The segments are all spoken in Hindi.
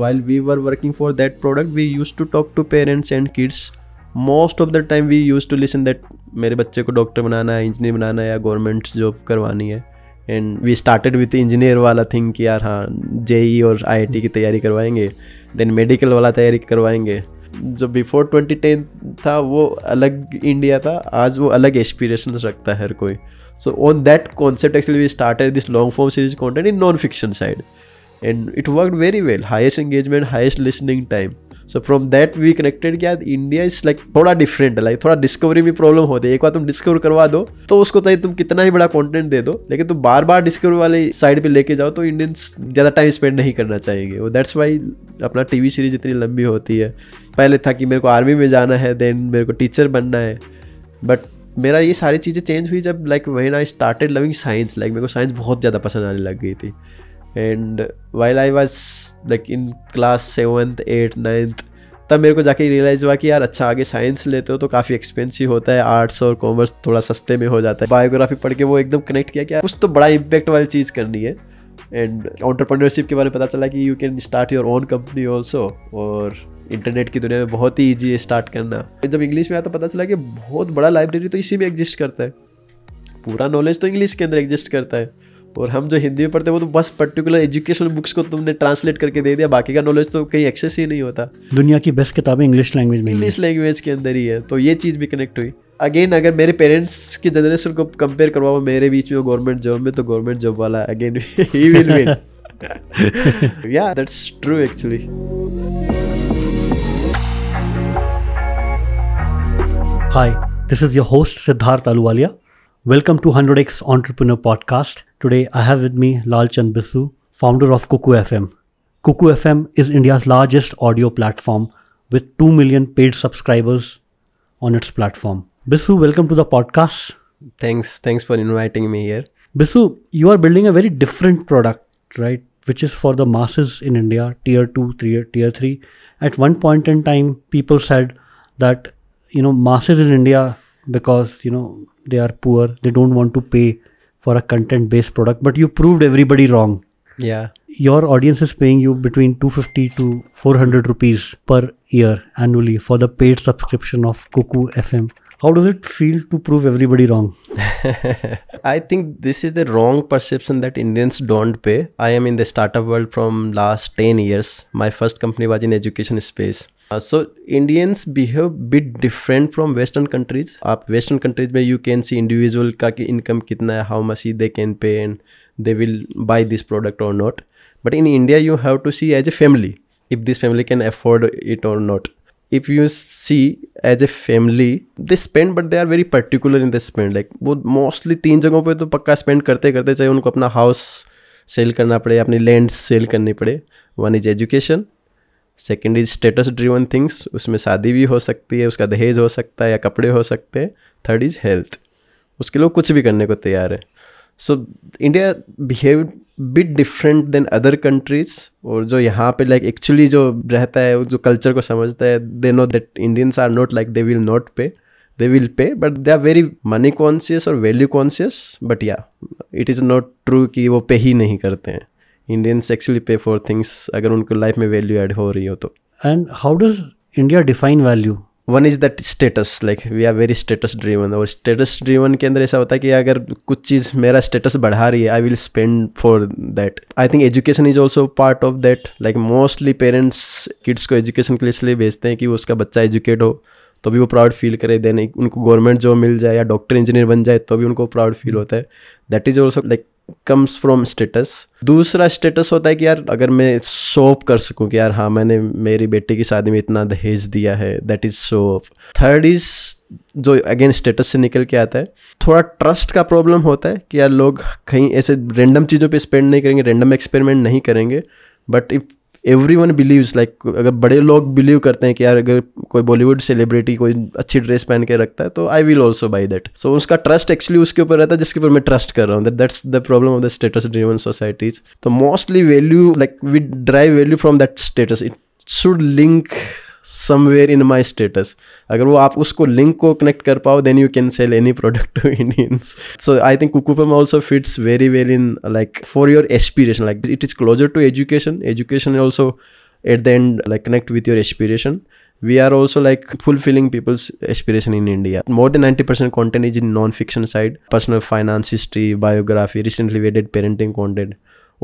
while we were working for that product we used to talk to parents and kids most of the time we use to listen that मेरे बच्चे को डॉक्टर बनाना है इंजीनियर बनाना है या गवर्नमेंट जॉब करवानी है and we started with engineer वाला थिंग कि यार हाँ जेई e और आई आई टी की तैयारी करवाएंगे देन मेडिकल वाला तैयारी करवाएंगे जो बिफोर ट्वेंटी टेन था वो अलग इंडिया था आज वो अलग एस्पिरेशन रखता है हर कोई so on that concept actually we started this long form series content in non fiction side and it work very well highest engagement highest listening time so from that we connected क्या इंडिया इज लाइक थोड़ा डिफरेंट लाइक थोड़ा डिस्कवरी में प्रॉब्लम होती है एक बार तुम डिस्कवर करवा दो तो उसको तो तुम कितना ही बड़ा कॉन्टेंट दे दो लेकिन तुम बार बार डिस्कवरी वाले साइड पर लेके जाओ तो इंडियंस ज़्यादा टाइम स्पेंड नहीं करना चाहेंगे वो दैट्स वाई अपना टी वी सीरीज इतनी लंबी होती है पहले था कि मेरे को आर्मी में जाना है देन मेरे को टीचर बनना है बट मेरा ये सारी चीज़ें चेंज हुई जब like when I started loving science like मेरे को साइंस बहुत ज़्यादा पसंद आने लग गई थी and while I was like in class seventh eight ninth तब मेरे को जाके रियलाइज़ हुआ कि यार अच्छा आगे साइंस लेते हो तो काफ़ी एक्सपेंसिव होता है आर्ट्स और कॉमर्स थोड़ा सस्ते में हो जाता है बायोग्राफी पढ़ के वो एकदम कनेक्ट किया क्या कुछ तो बड़ा इम्पैक्ट वाली चीज़ करनी है एंड ऑन्टरप्रनरशिप के बारे में पता चला कि you can start your own company also और इंटरनेट की दुनिया में बहुत ही ईजी है स्टार्ट करना जब इंग्लिश में आया तो पता चला कि बहुत बड़ा लाइब्रेरी तो इसी में एग्जिस्ट करता है पूरा नॉलेज तो इंग्लिश के अंदर एग्जिस्ट करता है और हम जो हिंदी में पढ़ते हैं वो तो बस पर्टिकुलर एजुकेशनल बुक्स को तुमने ट्रांसलेट करके दे दिया बाकी का नॉलेज तो कहीं एक्सेस ही नहीं होता दुनिया की बेस्ट किताबें इंग्लिश लैंग्वेज में इंग्लिश लैंग्वेज के अंदर ही है तो ये चीज़ भी कनेक्ट हुई अगेन अगर मेरे पेरेंट्स की जनरेशन को कंपेयर करवाओ मेरे बीच में गवर्नमेंट जॉब में तो गवर्नमेंट जॉब वाला अगेन ही विल विन या that's true actually hi this is your host Siddharth Ahluwalia welcome to hundred X entrepreneur podcast Today I have with me Lal Chand Bisu, founder of Cuckoo FM. Cuckoo FM is India's largest audio platform with 2 million paid subscribers on its platform. Bisu, welcome to the podcast. Thanks. Thanks for inviting me here. Bisu, you are building a very different product, right? Which is for the masses in India, tier 2, tier, tier 3. At one point in time, people said that, you know, masses in India, because, you know, they are poor, they don't want to pay for a content based product but you proved everybody wrong yeah your audience is paying you between 250 to 400 rupees per year annually for the paid subscription of Cuckoo FM how does it feel to prove everybody wrong i think this is the wrong perception that indians don't pay i am in the startup world from last 10 years my first company was in education space so Indians behave bit different from western countries आप वेस्टर्न कंट्रीज में यू कैन सी इंडिविजुअल का कि इनकम कितना है how much they can pay and they will buy this product और not but in India you have to see as a family if this family can afford it और not if you see as a family they spend but they are very particular in the spend like वो मोस्टली तीन जगहों पर तो पक्का स्पेंड करते करते चाहे उनको अपना हाउस सेल करना पड़े अपनी लैंड सेल करनी पड़े one is education second is status driven things उसमें शादी भी हो सकती है उसका दहेज हो सकता है या कपड़े हो सकते हैं थर्ड इज हेल्थ उसके लोग कुछ भी करने को तैयार है so India behave bit different than other countries और जो यहाँ पे लाइक like, एक्चुअली जो रहता है जो कल्चर को समझता है they know that Indians are not like they will not pay they will pay but they are very money conscious और value conscious but yeah it is not true कि वो पे ही नहीं करते हैं Indians actually pay for things अगर उनको लाइफ में वैल्यू ऐड हो रही हो तो and how does India define value one is that status like we are very status driven और स्टेटस ड्रीवन के अंदर ऐसा होता है कि अगर कुछ चीज़ मेरा स्टेटस बढ़ा रही है I will spend for that I think education is also part of that like mostly parents kids को एजुकेशन के लिए इसलिए भेजते हैं कि उसका बच्चा एजुकेट हो तो भी वो प्राउड फील करे देन उनको गवर्नमेंट जॉब मिल जाए या डॉक्टर इंजीनियर बन जाए तो भी उनको प्राउड फील होता है that is also like comes from status दूसरा स्टेटस होता है कि यार अगर मैं सोप कर सकूं कि यार हाँ मैंने मेरी बेटी की शादी में इतना दहेज दिया है that is so third is जो अगेन स्टेटस से निकल के आता है थोड़ा ट्रस्ट का प्रॉब्लम होता है कि यार लोग कहीं ऐसे रेंडम चीज़ों पे स्पेंड नहीं करेंगे रेंडम एक्सपेरिमेंट नहीं करेंगे but if everyone believes like अगर बड़े लोग बिलीव करते हैं कि यार अगर कोई बॉलीवुड सेलिब्रिटी कोई अच्छी ड्रेस पहन के रखता है तो I will also buy that so उसका ट्रस्ट एक्चुअली उसके ऊपर रहता है जिसके ऊपर मैं ट्रस्ट कर रहा हूँ that's the problem of the status driven societies तो mostly value like we drive value from that status it should link Somewhere in my status. अगर वो आप उसको लिंक को कनेक्ट कर पाओ then you can sell any product to Indians so I think Kuku FM also fits very well in like for your aspiration like it is closer to education education also at the end like connect with your aspiration we are also like fulfilling people's aspiration in india more than 90% content is in non-fiction side personal finance history biography recently we did parenting content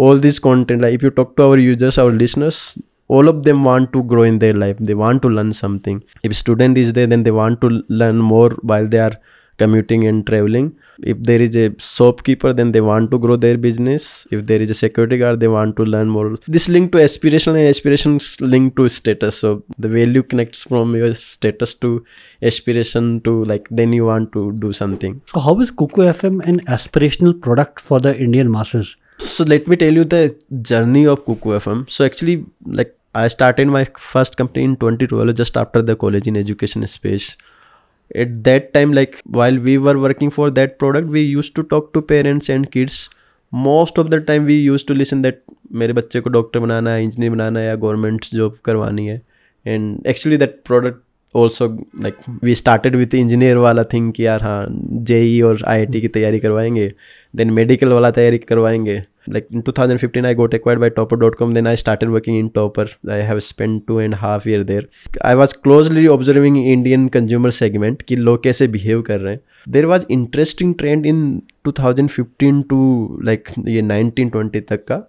all this content like if you talk to our users our listeners all of them want to grow in their life they want to learn something if student is there then they want to learn more while they are commuting and traveling if there is a shopkeeper then they want to grow their business if there is a security guard they want to learn more this link to aspiration and aspirations link to status so the value connects from your status to aspiration to like then you want to do something so how is cuckoo fm an aspirational product for the indian masses so let me tell you the journey of Kuku F M so actually like I start in my first company in twenty twelve just after the college in education space at that time like while we were working for that product we use to talk to parents and kids most of the time we use to listen that मेरे बच्चे को डॉक्टर बनाना है इंजीनियर बनाना है या गवर्नमेंट जॉब करवानी है and actually that product also like we started with engineer वाला थिंग कि यार हाँ जेई और आई आई टी की तैयारी करवाएंगे देन मेडिकल वाला तैयारी करवाएंगे like in two thousand fifteen I got acquired by topper dot com then I started working in topper I have spend two and half year there I was closely observing Indian consumer segment कि लोग कैसे बिहेव कर रहे हैं there was interesting trend in two thousand fifteen to like ये नाइनटीन ट्वेंटी तक का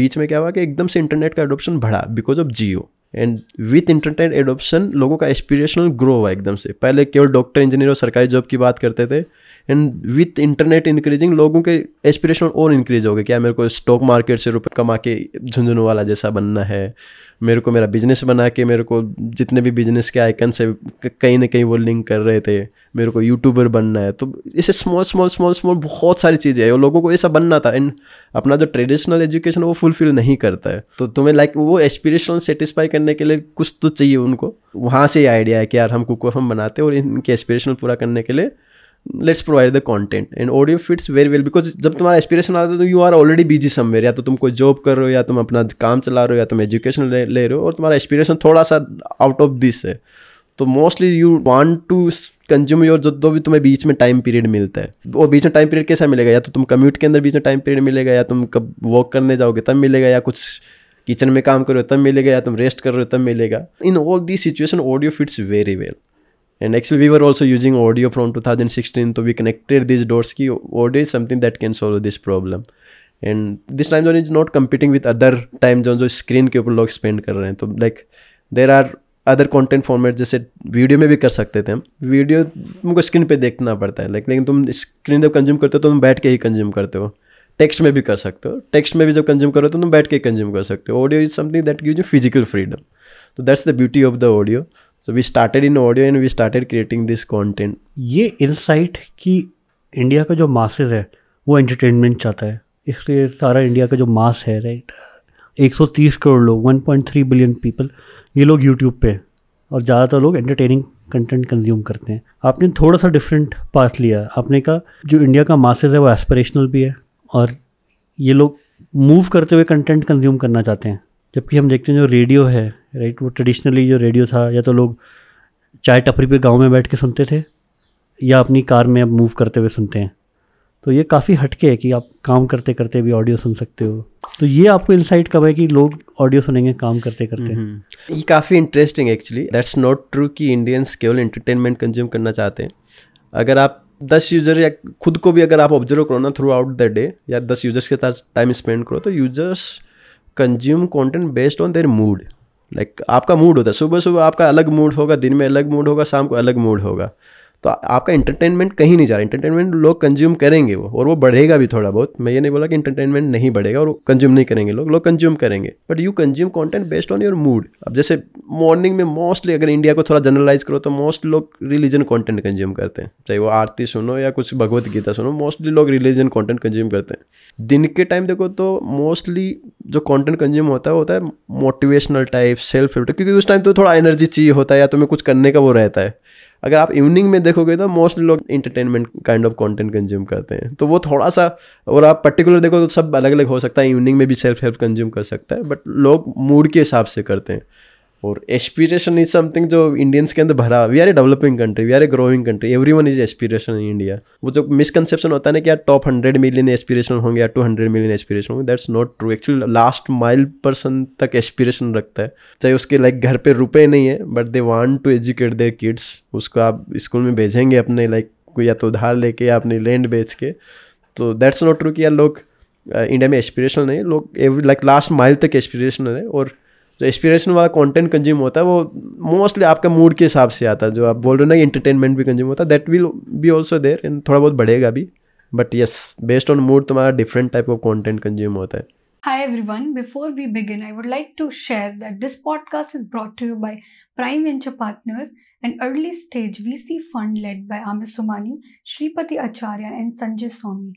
बीच में क्या हुआ कि एकदम से इंटरनेट का अडोप्शन बढ़ा because of Jio and with internet adoption लोगों का एस्पिरेशनल ग्रो हुआ एकदम से पहले केवल डॉक्टर इंजीनियर और सरकारी जॉब की बात करते थे एंड विथ इंटरनेट इंक्रीजिंग लोगों के एस्पिरेशन और इंक्रीज हो गए क्या मेरे को स्टॉक मार्केट से रुपये कमा के झुंझुनू वाला जैसा बनना है मेरे को मेरा बिजनेस बना के मेरे को जितने भी बिजनेस के आइकन से कहीं ना कहीं वो लिंक कर रहे थे मेरे को यूट्यूबर बनना है तो इसे स्मॉल स्मॉल स्मॉल स्मॉल बहुत सारी चीज़ें हैं और लोगों को ऐसा बनना था एंड अपना जो ट्रेडिशनल एजुकेशन वो फुलफिल नहीं करता है तो तुम्हें लाइक वो एस्पिरेशन सेटिस्फाई करने के लिए कुछ तो चाहिए उनको वहाँ से आइडिया है कि यार हम कुको हम बनाते हैं और इनके एस्पिरेशन पूरा करने के लिए let's provide the content and audio fits very well because जब तुम्हारा एस्पिरेशन आता है तो you are already busy somewhere या तो तुम कोई जॉब कर रहे हो या तुम अपना काम चला रहे हो या तुम एजुकेशन ले, ले रहे हो और तुम्हारा एस्पिरेशन थोड़ा सा आउट ऑफ दिस है तो mostly you want to consume your जो भी तुम्हें बीच में टाइम पीरियड मिलता है और बीच में टाइम पीरियड कैसा मिलेगा या तो तुम कम्यूट के अंदर बीच में टाइम पीरियड मिलेगा या तुम कब वॉक करने जाओगे तब मिलेगा या कुछ किचन में काम कर रहे हो तब मिलेगा या तुम रेस्ट कर रहे हो तब मिलेगा in all this situation audio fits very well and we were also using audio from two thousand sixteen तो वी कनेक्टेड दिस डोर्स की audio is something that can solve this problem and this time zone is not competing with other time zone जो स्क्रीन के ऊपर लोग स्पेंड कर रहे हैं तो like there are other content format जैसे वीडियो में भी कर सकते थे हम वीडियो तुमको स्क्रीन पे देखना पड़ता है लाइक लेकिन तुम स्क्रीन जब कंज्यूम करते हो तो तुम बैठ के ही कंज्यूम करते हो टेक्स्ट में भी कर सकते हो टेक्स्ट में भी जब कंज्यूम करो तो तुम बैठ के कंज्यूम कर सकते हो audio is something that gives you physical freedom तो that's the beauty of the audio so we started in audio and we started creating this content ये इनसाइट कि इंडिया का जो मासेज है वो एंटरटेनमेंट चाहता है इसलिए सारा इंडिया का जो मास है राइट 130 करोड़ लोग 1.3 बिलियन पीपल ये लोग यूट्यूब पे और ज़्यादातर लोग एंटरटेनिंग कंटेंट कंज्यूम करते हैं आपने थोड़ा सा डिफरेंट पास लिया आपने कहा जो इंडिया का मासेज है वो एस्परेशनल भी है और ये लोग मूव करते हुए कंटेंट कंज्यूम करना चाहते हैं जबकि हम देखते हैं जो रेडियो है राइट वो ट्रेडिशनली जो रेडियो था या तो लोग चाय टपरी पे गांव में बैठ के सुनते थे या अपनी कार में अब मूव करते हुए सुनते हैं तो ये काफ़ी हटके है कि आप काम करते करते भी ऑडियो सुन सकते हो तो ये आपको इनसाइट कब है कि लोग ऑडियो सुनेंगे काम करते करते हम्म, हम्म। ये काफ़ी interesting actually that's not true कि इंडियंस केवल एंटरटेनमेंट कंज्यूम करना चाहते हैं अगर आप दस यूजर या खुद को भी अगर आप ऑब्जर्व करो ना थ्रू आउट द डे या दस यूजर्स के साथ टाइम स्पेंड करो तो users consume content based on their mood like आपका मूड होता है सुबह सुबह आपका अलग मूड होगा दिन में अलग मूड होगा शाम को अलग मूड होगा तो आपका इंटरटेनमेंट कहीं नहीं जा रहा इंटरटेनमेंट लोग कंज्यूम करेंगे वो और वो बढ़ेगा भी थोड़ा बहुत मैं ये नहीं बोला कि इंटरटेनमेंट नहीं बढ़ेगा और कंज्यूम नहीं करेंगे लोग लोग कंज्यूम करेंगे but you consume content based on your mood अब जैसे मॉर्निंग में मोस्टली अगर इंडिया को थोड़ा जनरलाइज करो तो मोस्ट लोग रिलीजन कॉन्टेंट कंज्यूम करते हैं चाहे वो आरती सुनो या कुछ भगवत गीता सुनो मोस्टली लोग रिलीजन कॉन्टेंट कंज्यूम करते हैं दिन के टाइम देखो तो मोस्टली जो कॉन्टेंट कंज्यूम होता है वो होता है मोटिवेशनल टाइप सेल्फ क्योंकि उस टाइम तो थोड़ा एनर्जी चाहिए होता है या तुम्हें कुछ करने का वो रहता है अगर आप इवनिंग में देखोगे तो मोस्टली लोग entertainment kind of content consume करते हैं तो वो थोड़ा सा और आप पर्टिकुलर देखो तो सब अलग अलग हो सकता है इवनिंग में भी सेल्फ हेल्प कंज्यूम कर सकता है बट लोग मूड के हिसाब से करते हैं और एस्पिरेशन इज समथिंग जो इंडियंस के अंदर भरा we are a developing country we are a growing country every one is aspiration in India वो जो मिसकनसेप्शन होता है ना कि यार टॉप हंड्रेड मिलियन एस्पिरेशन होंगे या टू हंड्रेड मिलियन एस्पिरेशन होंगे that's not true actually last mile person तक एस्पिरेशन रखता है चाहे उसके लाइक घर पर रुपये नहीं है but they want to educate their kids उसको आप स्कूल में भेजेंगे अपने लाइक या तो उधार लेके या अपने लैंड बेच के तो दैट्स नॉट ट्रू कि यार लोग इंडिया uh, में एस्पिरेशन नहीं लोग एवरी लाइक लास्ट माइल तक एस्पिरेशन है और जो इंस्पिरेशन वाला कंटेंट कंज्यूम होता है वो मोस्टली आपका मूड के हिसाब से आता है जो आप बोल रहे हो ना इंटरटेनमेंट भी कंज्यूम होता है that will be also there and थोड़ा बहुत बढ़ेगा भी but yes based on mood तुम्हारा different type of content consume होता है Hi everyone, before we begin, I would like to share that this podcast is brought to you by Prime Venture Partners, an early stage VC fund led by Amir Somani, Shripati Acharya, and Sanjay Swami.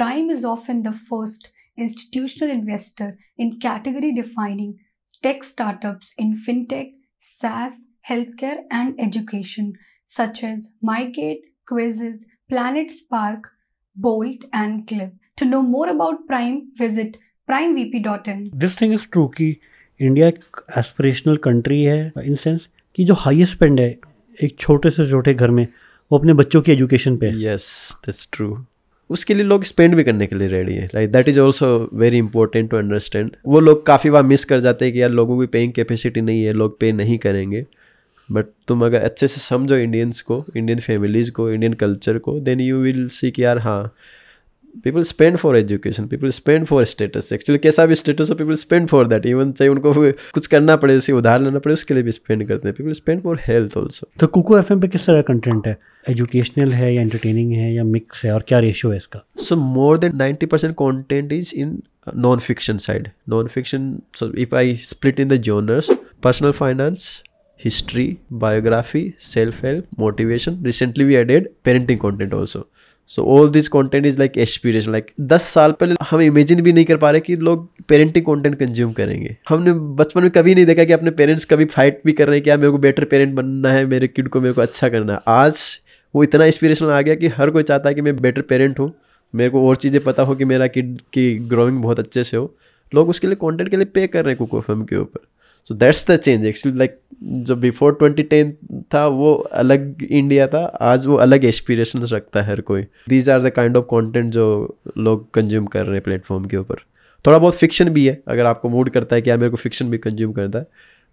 Prime is often the first institutional investor in category defining tech startups in fintech, SaaS, healthcare, and education, such as MyGate, Quizzes, Planet Spark, Bolt, and Clip. To know more about Prime, visit primevp.in. This thing is true that India is an aspirational country hai, in the sense that the highest spend is in a small house, वो अपने बच्चों की एजुकेशन पे यस दैट्स ट्रू उसके लिए लोग स्पेंड भी करने के लिए रेडी है like that is also very important to understand वो लोग काफ़ी बार मिस कर जाते हैं कि यार लोगों की पेइंग कैपेसिटी नहीं है लोग पे नहीं करेंगे बट तुम अगर अच्छे से समझो इंडियंस को इंडियन फैमिलीज़ को इंडियन कल्चर को देन यू विल सी कि यार हाँ people spend for education people spend for status actually कैसा भी स्टेटस हो people spend for that even चाहे उनको कुछ करना पड़े उसे उधार लेना पड़े उसके लिए भी स्पेंड करते हैं people spend for health also तो कुको एफ पे किस तरह कंटेंट है एजुकेशनल है या एंटरटेनिंग है या मिक्स है और क्या रेशियो है इसका so more than ninety percent content is in non fiction side non fiction so if I split in the genres personal finance history biography self help motivation recently we added parenting content also so all this content is like experience like दस साल पहले हम इमेजिन भी नहीं कर पा रहे कि लोग पेरेंटिंग कॉन्टेंट कंज्यूम करेंगे हमने बचपन में कभी नहीं देखा कि अपने पेरेंट्स कभी फाइट भी कर रहे हैं कि यार मेरे को बेटर पेरेंट बनना है मेरे किड को मेरे को अच्छा करना है आज वो इतना इंस्पिरेशन आ गया कि हर कोई चाहता है कि मैं बेटर पेरेंट हूँ मेरे को और चीज़ें पता हो कि मेरा किड की ग्रोइंग बहुत अच्छे से हो लोग उसके लिए कंटेंट के लिए पे कर रहे हैं कुको के ऊपर so that's the change actually like जो बिफोर ट्वेंटी टेन था वो अलग इंडिया था आज वो अलग एस्पिरेशन रखता है हर कोई these are the kind of content जो लोग कंज्यूम कर रहे हैं प्लेटफॉर्म के ऊपर थोड़ा बहुत फिक्शन भी है अगर आपको मूड करता है कि यार मेरे को फिक्शन भी कंज्यूम करता है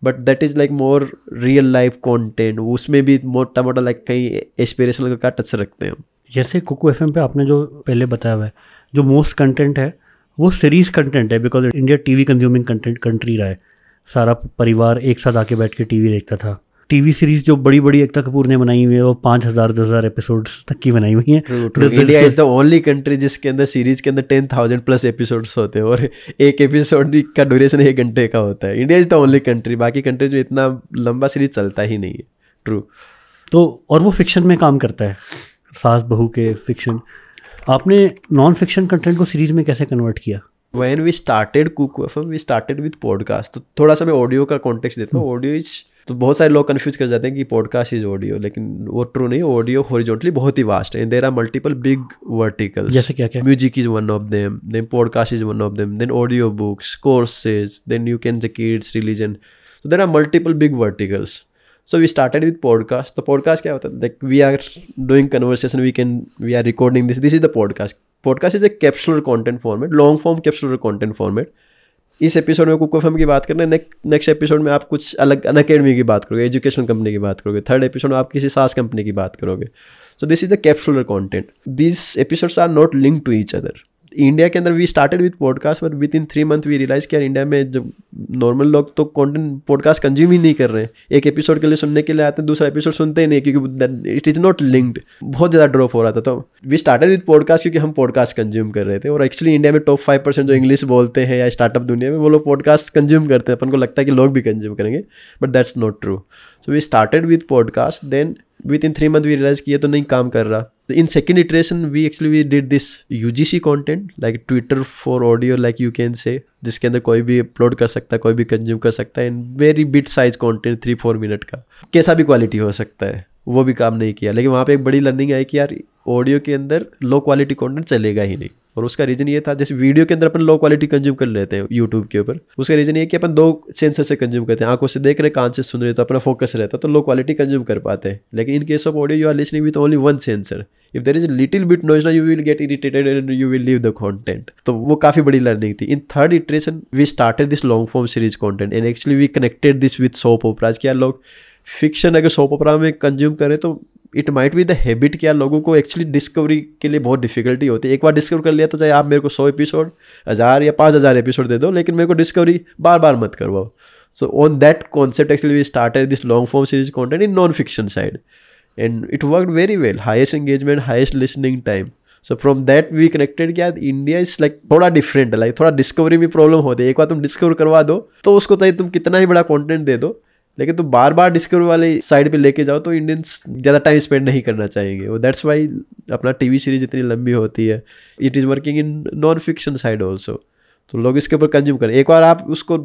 but that is like more real life content उसमें भी मोटा मोटा लाइक कहीं एस्पिरेशन का टच रखते हैं हम जैसे कोको एफ पे आपने जो पहले बताया हुआ है जो मोस्ट कंटेंट है वो सीरीज कंटेंट है because India TV consuming content country रहा है सारा परिवार एक साथ आके बैठ के टीवी देखता था टीवी सीरीज जो बड़ी बड़ी एकता कपूर ने बनाई हुई है वो पाँच हज़ार दस हज़ार एपिसोड तक की बनाई हुई है India is the only country जिसके अंदर सीरीज के अंदर टेन थाउजेंड प्लस एपिसोड्स होते हैं और एक एपिसोड का ड्यूरेशन एक घंटे का होता है India is the only country बाकी कंट्रीज में इतना लंबा सीरीज चलता ही नहीं है ट्रू तो और वो फिक्शन में काम करता है सास बहू के फिक्शन आपने नॉन फिक्शन कंटेंट को सीरीज में कैसे कन्वर्ट किया when we started Kuku F we started with podcast तो थोड़ा सा मैं ऑडियो का कॉन्टेक्स्ट देता हूँ ऑडियो हम्म। इज तो बहुत सारे लोग कन्फ्यूज कर जाते हैं कि पॉडकास्ट इज ऑडियो लेकिन वो ट्रू नहीं ऑडियो हॉरिजॉन्टली बहुत ही वास्ट है there are multiple big vertical जैसे क्या क्या music is one of them then podcast is one of them then audio books courses then you can the kids religion तो there are multiple big verticals so we started with podcast तो पॉडकास्ट क्या होता है like we are doing conversation we can we are recording this this is the podcast podcast is a capsular content format long form capsular content format इस एपिसोड में कुकोफम की बात करना है नेक्स्ट एपिसोड में आप कुछ अलग अन अकेडमी की बात करोगे एजुकेशनल कंपनी की बात करोगे थर्ड एपिसोड में आप किसी सास कंपनी की बात करोगे so this is the capsular content this episodes are not link to each other India के अंदर we started with podcast but within three month we realize किया इंडिया में जब नॉर्मल लोग तो कॉन्टेंट पॉडकास्ट कंज्यूम ही नहीं कर रहे हैं एक एपिसोड के लिए सुनने के लिए आते हैं दूसरा एपिसोड सुनते ही नहीं क्योंकि इट इज़ नॉट लिंक्ड बहुत ज़्यादा ड्रॉप हो रहा था तो वी स्टार्टेड विथ पॉडकास्ट क्योंकि हम पॉडकास्ट कंज्यूम कर रहे थे और एक्चुअली इंडिया में टॉप फाइव परसेंट जो इंग्लिश बोलते हैं या स्टार्टअप दुनिया में वो लोग पॉडकास्ट कंज्यूम करते हैं अपन को लगता है कि लोग भी कंज्यूम करेंगे but that's not true so we started with podcast then within three month we realize किया तो नहीं काम कर रहा in second iteration we actually we did this UGC content like Twitter for audio like you can say जिसके अंदर कोई भी अपलोड कर सकता है कोई भी कंज्यूम कर सकता है in very bit size content three four minute का कैसा भी क्वालिटी हो सकता है वो भी काम नहीं किया लेकिन वहाँ पे एक बड़ी लर्निंग आई कि यार ऑडियो के अंदर लो क्वालिटी कंटेंट चलेगा ही नहीं और उसका रीजन ये था जैसे वीडियो के अंदर अपन लो क्वालिटी कंज्यूम कर लेते हैं यूट्यूब के ऊपर उसका रीजन ये कि अपन दो सेंसर से कंज्यूम करते हैं आंखों से देख रहे कान से सुन रहे तो अपना फोकस रहता है तो लो क्वालिटी कंज्यूम कर पाते हैं लेकिन in case of audio you are listening with only one sensor if there is little bit noise ना you will get irritated and you will leave the content तो वो काफी बड़ी लर्निंग थी in third iteration we started this long form series content and actually we connected this with soap operas क्या लोग फिक्शन अगर सोप ओपरा में कंज्यूम करें तो it might be the habit क्या लोगों को एक्चुअली डिस्कवरी के लिए बहुत डिफिकल्टी होती है एक बार डिस्कवर कर लिया तो चाहे आप मेरे को सौ एपिसोड हज़ार या पाँच हज़ार एपिसोड दे दो लेकिन मेरे को डिस्कवरी बार बार मत करवाओ so on that concept actually we started this long form series content in non fiction side and it work very well highest engagement highest listening time so from that we connected क्या इंडिया इज लाइक थोड़ा डिफरेंट लाइक थोड़ा डिस्कवरी में प्रॉब्लम होती है एक बार तुम डिस्कवर करवा दो तो उसको चाहिए तो तुम कितना ही बड़ा कॉन्टेंट दे दो लेकिन तुम तो बार बार डिस्कवरी वाले साइड पे लेके जाओ तो इंडियंस ज़्यादा टाइम स्पेंड नहीं करना चाहेंगे वो दैट्स वाई अपना टीवी सीरीज इतनी लंबी होती है it is working in non fiction side also तो लोग इसके ऊपर कंज्यूम करें एक बार आप उसको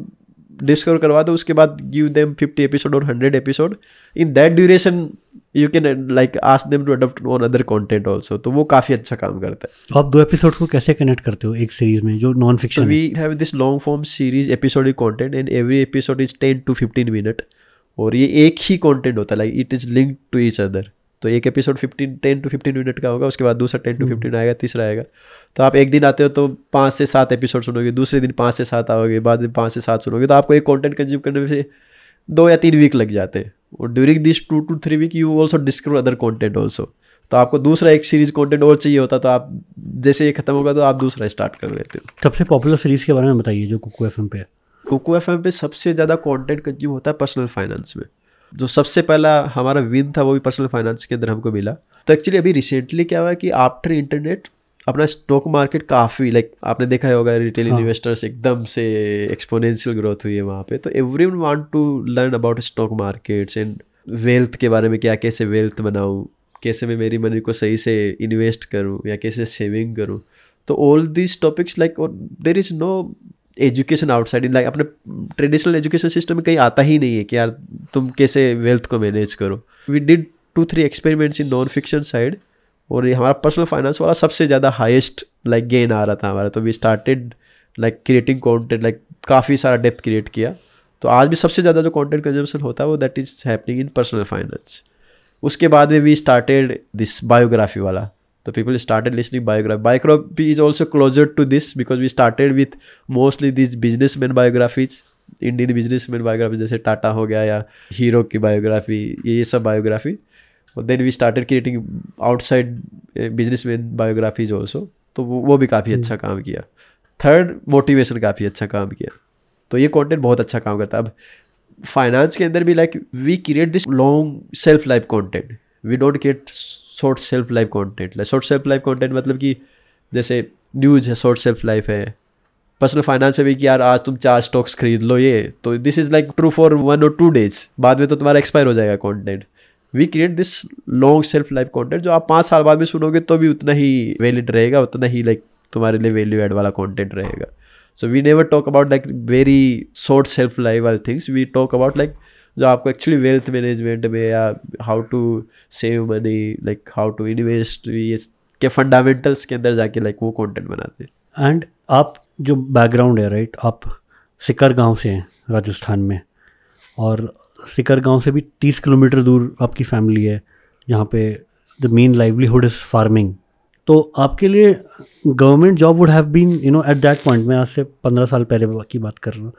डिस्कवर करवा दो उसके बाद गिव देम फिफ्टी एपिसोड और hundred episode in that duration you can like ask them to adopt on other content also तो वो काफ़ी अच्छा काम करता है तो आप दो एपिसोड को कैसे कनेक्ट करते हो एक सीरीज में जो non fiction we have this long form series episodic content and every episode is ten to fifteen minute और ये एक ही कॉन्टेंट होता है like it is link to each other तो एक episode fifteen ten to fifteen minute का होगा उसके बाद दूसरा टेन टू फिफ्टीन आएगा तीसरा आएगा तो आप एक दिन आते हो तो पाँच से सात एपिसोड सुनोगे दूसरे दिन पाँच से सात आओगे बाद में पाँच से सात सुनोगे तो आपको एक कॉन्टेंट कंज्यूम करने से दो या तीन वीक लग जाते हैं और during this two two three week you also discover other content also तो आपको दूसरा एक सीरीज कॉन्टेंट और चाहिए होता तो आप जैसे ये खत्म होगा तो आप दूसरा स्टार्ट कर लेते हो सबसे पॉपुलर सीरीज के बारे में बताइए जो कुकू एफ पे है कोको एफ एम पे सबसे ज़्यादा कॉन्टेंट कंज्यूम होता है पर्सनल फाइनेंस में जो सबसे पहला हमारा विन था वो भी पर्सनल फाइनेंस के अंदर हमको मिला तो एक्चुअली अभी रिसेंटली क्या हुआ कि आफ्टर इंटरनेट अपना स्टॉक मार्केट काफ़ी लाइक like, आपने देखा ही होगा रिटेल हाँ. इन्वेस्टर्स एकदम से एक्सपोनेंशियल ग्रोथ हुई है वहाँ पे तो every one want to learn about stock markets and wealth के बारे में क्या कैसे वेल्थ बनाऊँ कैसे मैं मेरी मनी को सही से इन्वेस्ट करूँ या कैसे सेविंग करूँ तो ऑल दिस टॉपिक्स लाइक और there is no education outside like अपने ट्रेडिशनल एजुकेशन सिस्टम में कहीं आता ही नहीं है कि यार तुम कैसे वेल्थ को मैनेज करो we did two three experiments in non fiction side और ये हमारा पर्सनल फाइनेंस वाला सबसे ज़्यादा हाइस्ट लाइक गेन आ रहा था हमारा तो we started like creating content like काफ़ी सारा डेप्थ क्रिएट किया तो आज भी सबसे ज़्यादा जो कॉन्टेंट कंजम्पन होता है वो that is happening in personal finance उसके बाद में वी स्टार्टेड दिस बायोग्राफी वाला the people started listening biography biography is also closer to this because we started with mostly these man biographies Indian business man biography जैसे टाटा हो गया या हीरो की बायोग्राफी ये सब बायोग्राफी और then we started creating outside business man biographies also तो वो भी काफ़ी अच्छा hmm. काम किया थर्ड मोटिवेशन काफ़ी अच्छा काम किया तो ये कॉन्टेंट बहुत अच्छा काम करता है अब फाइनेंस के अंदर भी like we create this long shelf life content we don't create short shelf life content like short shelf life content मतलब कि जैसे न्यूज़ है शॉर्ट सेल्फ लाइफ है पर्सनल फाइनेंस में भी कि यार आज तुम चार स्टॉक्स खरीद लो ये तो this is like true for one और टू डेज बाद में तो तुम्हारा एक्सपायर हो जाएगा content we create this long shelf life content जो आप पाँच साल बाद में सुनोगे तो भी उतना ही वैलिड रहेगा उतना ही लाइक तुम्हारे लिए वैल्यू एड वाला कॉन्टेंट रहेगा so we never talk about like very short shelf life वाले things we talk about like जो आपको एक्चुअली वेल्थ मैनेजमेंट में या how to save money like how to invest ये के फंडामेंटल्स के अंदर जाके लाइक वो कंटेंट बनाते हैं एंड आप जो बैकग्राउंड है राइट right? आप सिकर गांव से हैं राजस्थान में और सिकर गांव से भी तीस किलोमीटर दूर आपकी फैमिली है जहाँ पे the main livelihood is farming तो आपके लिए government job would have been you know at that point मैं आज से पंद्रह साल पहले की बात कर रहा हूँ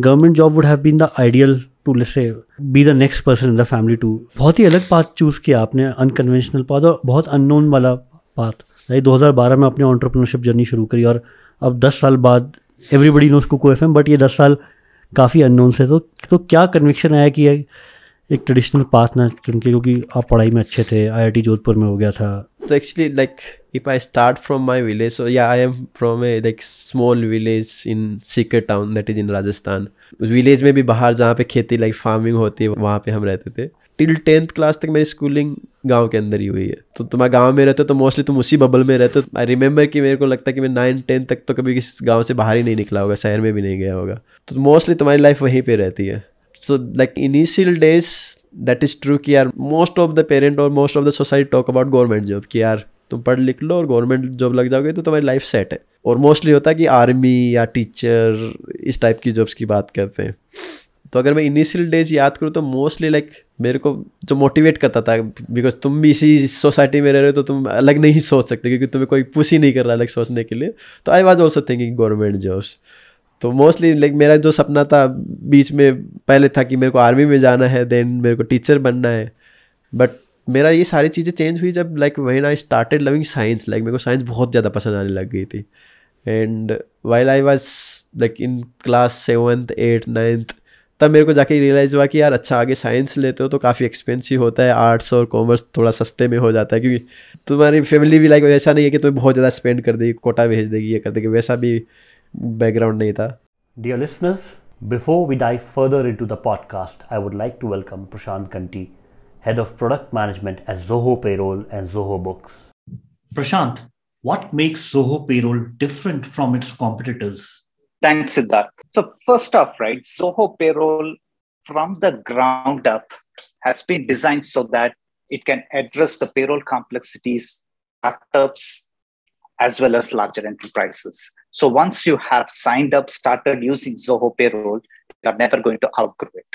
government job would have been the ideal to let's say be the next person in the family to बहुत ही अलग पाथ चूज़ किया आपने अनकन्वेंशनल पाथ और बहुत अननोन वाला पाथ राइट बारह में आपने ऑन्टरप्रनरशिप जर्नी शुरू करी और अब दस साल बाद everybody knows Kuku F M but ये दस साल काफ़ी अननोन से तो तो क्या कन्विक्शन आया कि एक ट्रेडिशनल पाथ ना क्योंकि क्योंकि आप पढ़ाई में अच्छे थे टी जोधपुर में हो गया था तो actually like if I start from my village so yeah I am from a like small village in Sikar town that is in Rajasthan उस विलेज में भी बाहर जहाँ पे खेती लाइक फार्मिंग होती है वहाँ पे हम रहते थे टिल टेंथ क्लास तक मेरी स्कूलिंग गांव के अंदर ही हुई है तो तुम्हारा गांव में रहते हो तो मोस्टली तुम उसी बबल में रहते हो आई रिमेंबर कि मेरे को लगता है कि मैं नाइन टेंथ तक तो कभी किसी गांव से बाहर ही नहीं निकला होगा शहर में भी नहीं गया होगा तो मोस्टली तुम्हारी लाइफ वहीं पे रहती है so like initial days that is true कि यार मोस्ट ऑफ द पेरेंट और most of the society talk about government job कि यार तुम पढ़ लिख लो और गवर्नमेंट जॉब लग जाओगे तो तुम्हारी लाइफ सेट है और मोस्टली होता है कि आर्मी या टीचर इस टाइप की जॉब्स की बात करते हैं तो अगर मैं इनिशियल डेज याद करूँ तो मोस्टली लाइक like, मेरे को जो मोटिवेट करता था बिकॉज तुम भी इसी सोसाइटी में रह रहे हो तो तुम अलग नहीं सोच सकते क्योंकि तुम्हें कोई पुश ही नहीं कर रहा अलग सोचने के लिए तो I was also thinking government jobs तो मोस्टली लाइक मेरा जो सपना था बीच में पहले था कि मेरे को आर्मी में जाना है देन मेरे को टीचर बनना है बट मेरा ये सारी चीज़ें चेंज हुई जब like when I started loving science like मेरे को साइंस बहुत ज़्यादा पसंद आने लग गई थी and while I was like in class seventh eight ninth तब मेरे को जाके रियलाइज़ हुआ कि यार अच्छा आगे साइंस लेते हो तो काफ़ी एक्सपेंसिव होता है आर्ट्स और कॉमर्स थोड़ा सस्ते में हो जाता है क्योंकि तुम्हारी फैमिली भी लाइक ऐसा नहीं है कि तुम्हें बहुत ज़्यादा स्पेंड कर देगी कोटा भेज देगी ये कर देगी वैसा भी बैकग्राउंड नहीं था dear listeners before we dive further into the podcast I would like to welcome Prashant Kanti head of product management at Zoho payroll and Zoho books Prashant what makes Zoho Payroll different from its competitors? Thanks, Siddharth. So, first off, right, Zoho Payroll from the ground up has been designed so that it can address the payroll complexities, startups, as well as larger enterprises. So once you have signed up, started using Zoho Payroll, you're never going to outgrow it.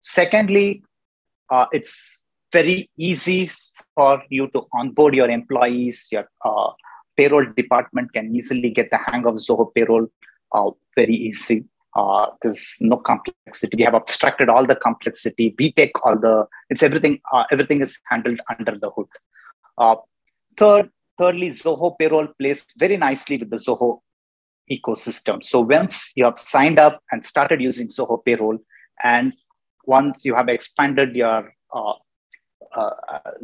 Secondly, uh, it's very easy for you to onboard your employees. Your uh, payroll department can easily get the hang of Zoho Payroll uh, very easy. Uh, there's no complexity. We have abstracted all the complexity. We take all the. It's everything. Uh, everything is handled under the hood. Uh, third, thirdly, Zoho Payroll plays very nicely with the Zoho ecosystem. So once you have signed up and started using Zoho Payroll, and once you have expanded your uh, uh,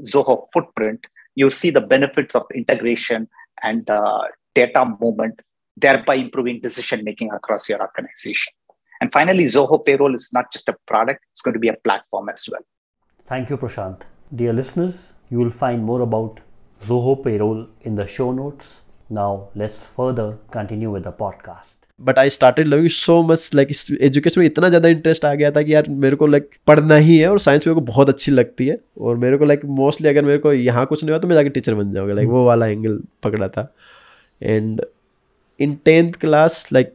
Zoho footprint, you see the benefits of integration and uh, data movement, thereby improving decision making across your organization. And finally, Zoho Payroll is not just a product, it's going to be a platform as well. Thank you, Prashant. Dear listeners, you will find more about Zoho payroll in the show notes. Now let's further continue with the podcast. But I started loving so much like education में इतना ज़्यादा इंटरेस्ट आ गया था कि यार मेरे को लाइक like, पढ़ना ही है और साइंस मेरे को बहुत अच्छी लगती है और मेरे को लाइक like, मोस्टली अगर मेरे को यहाँ कुछ नहीं हुआ तो मैं जाके टीचर बन जाऊँगा लाइक like, वो वाला एंगल पकड़ा था and in tenth class like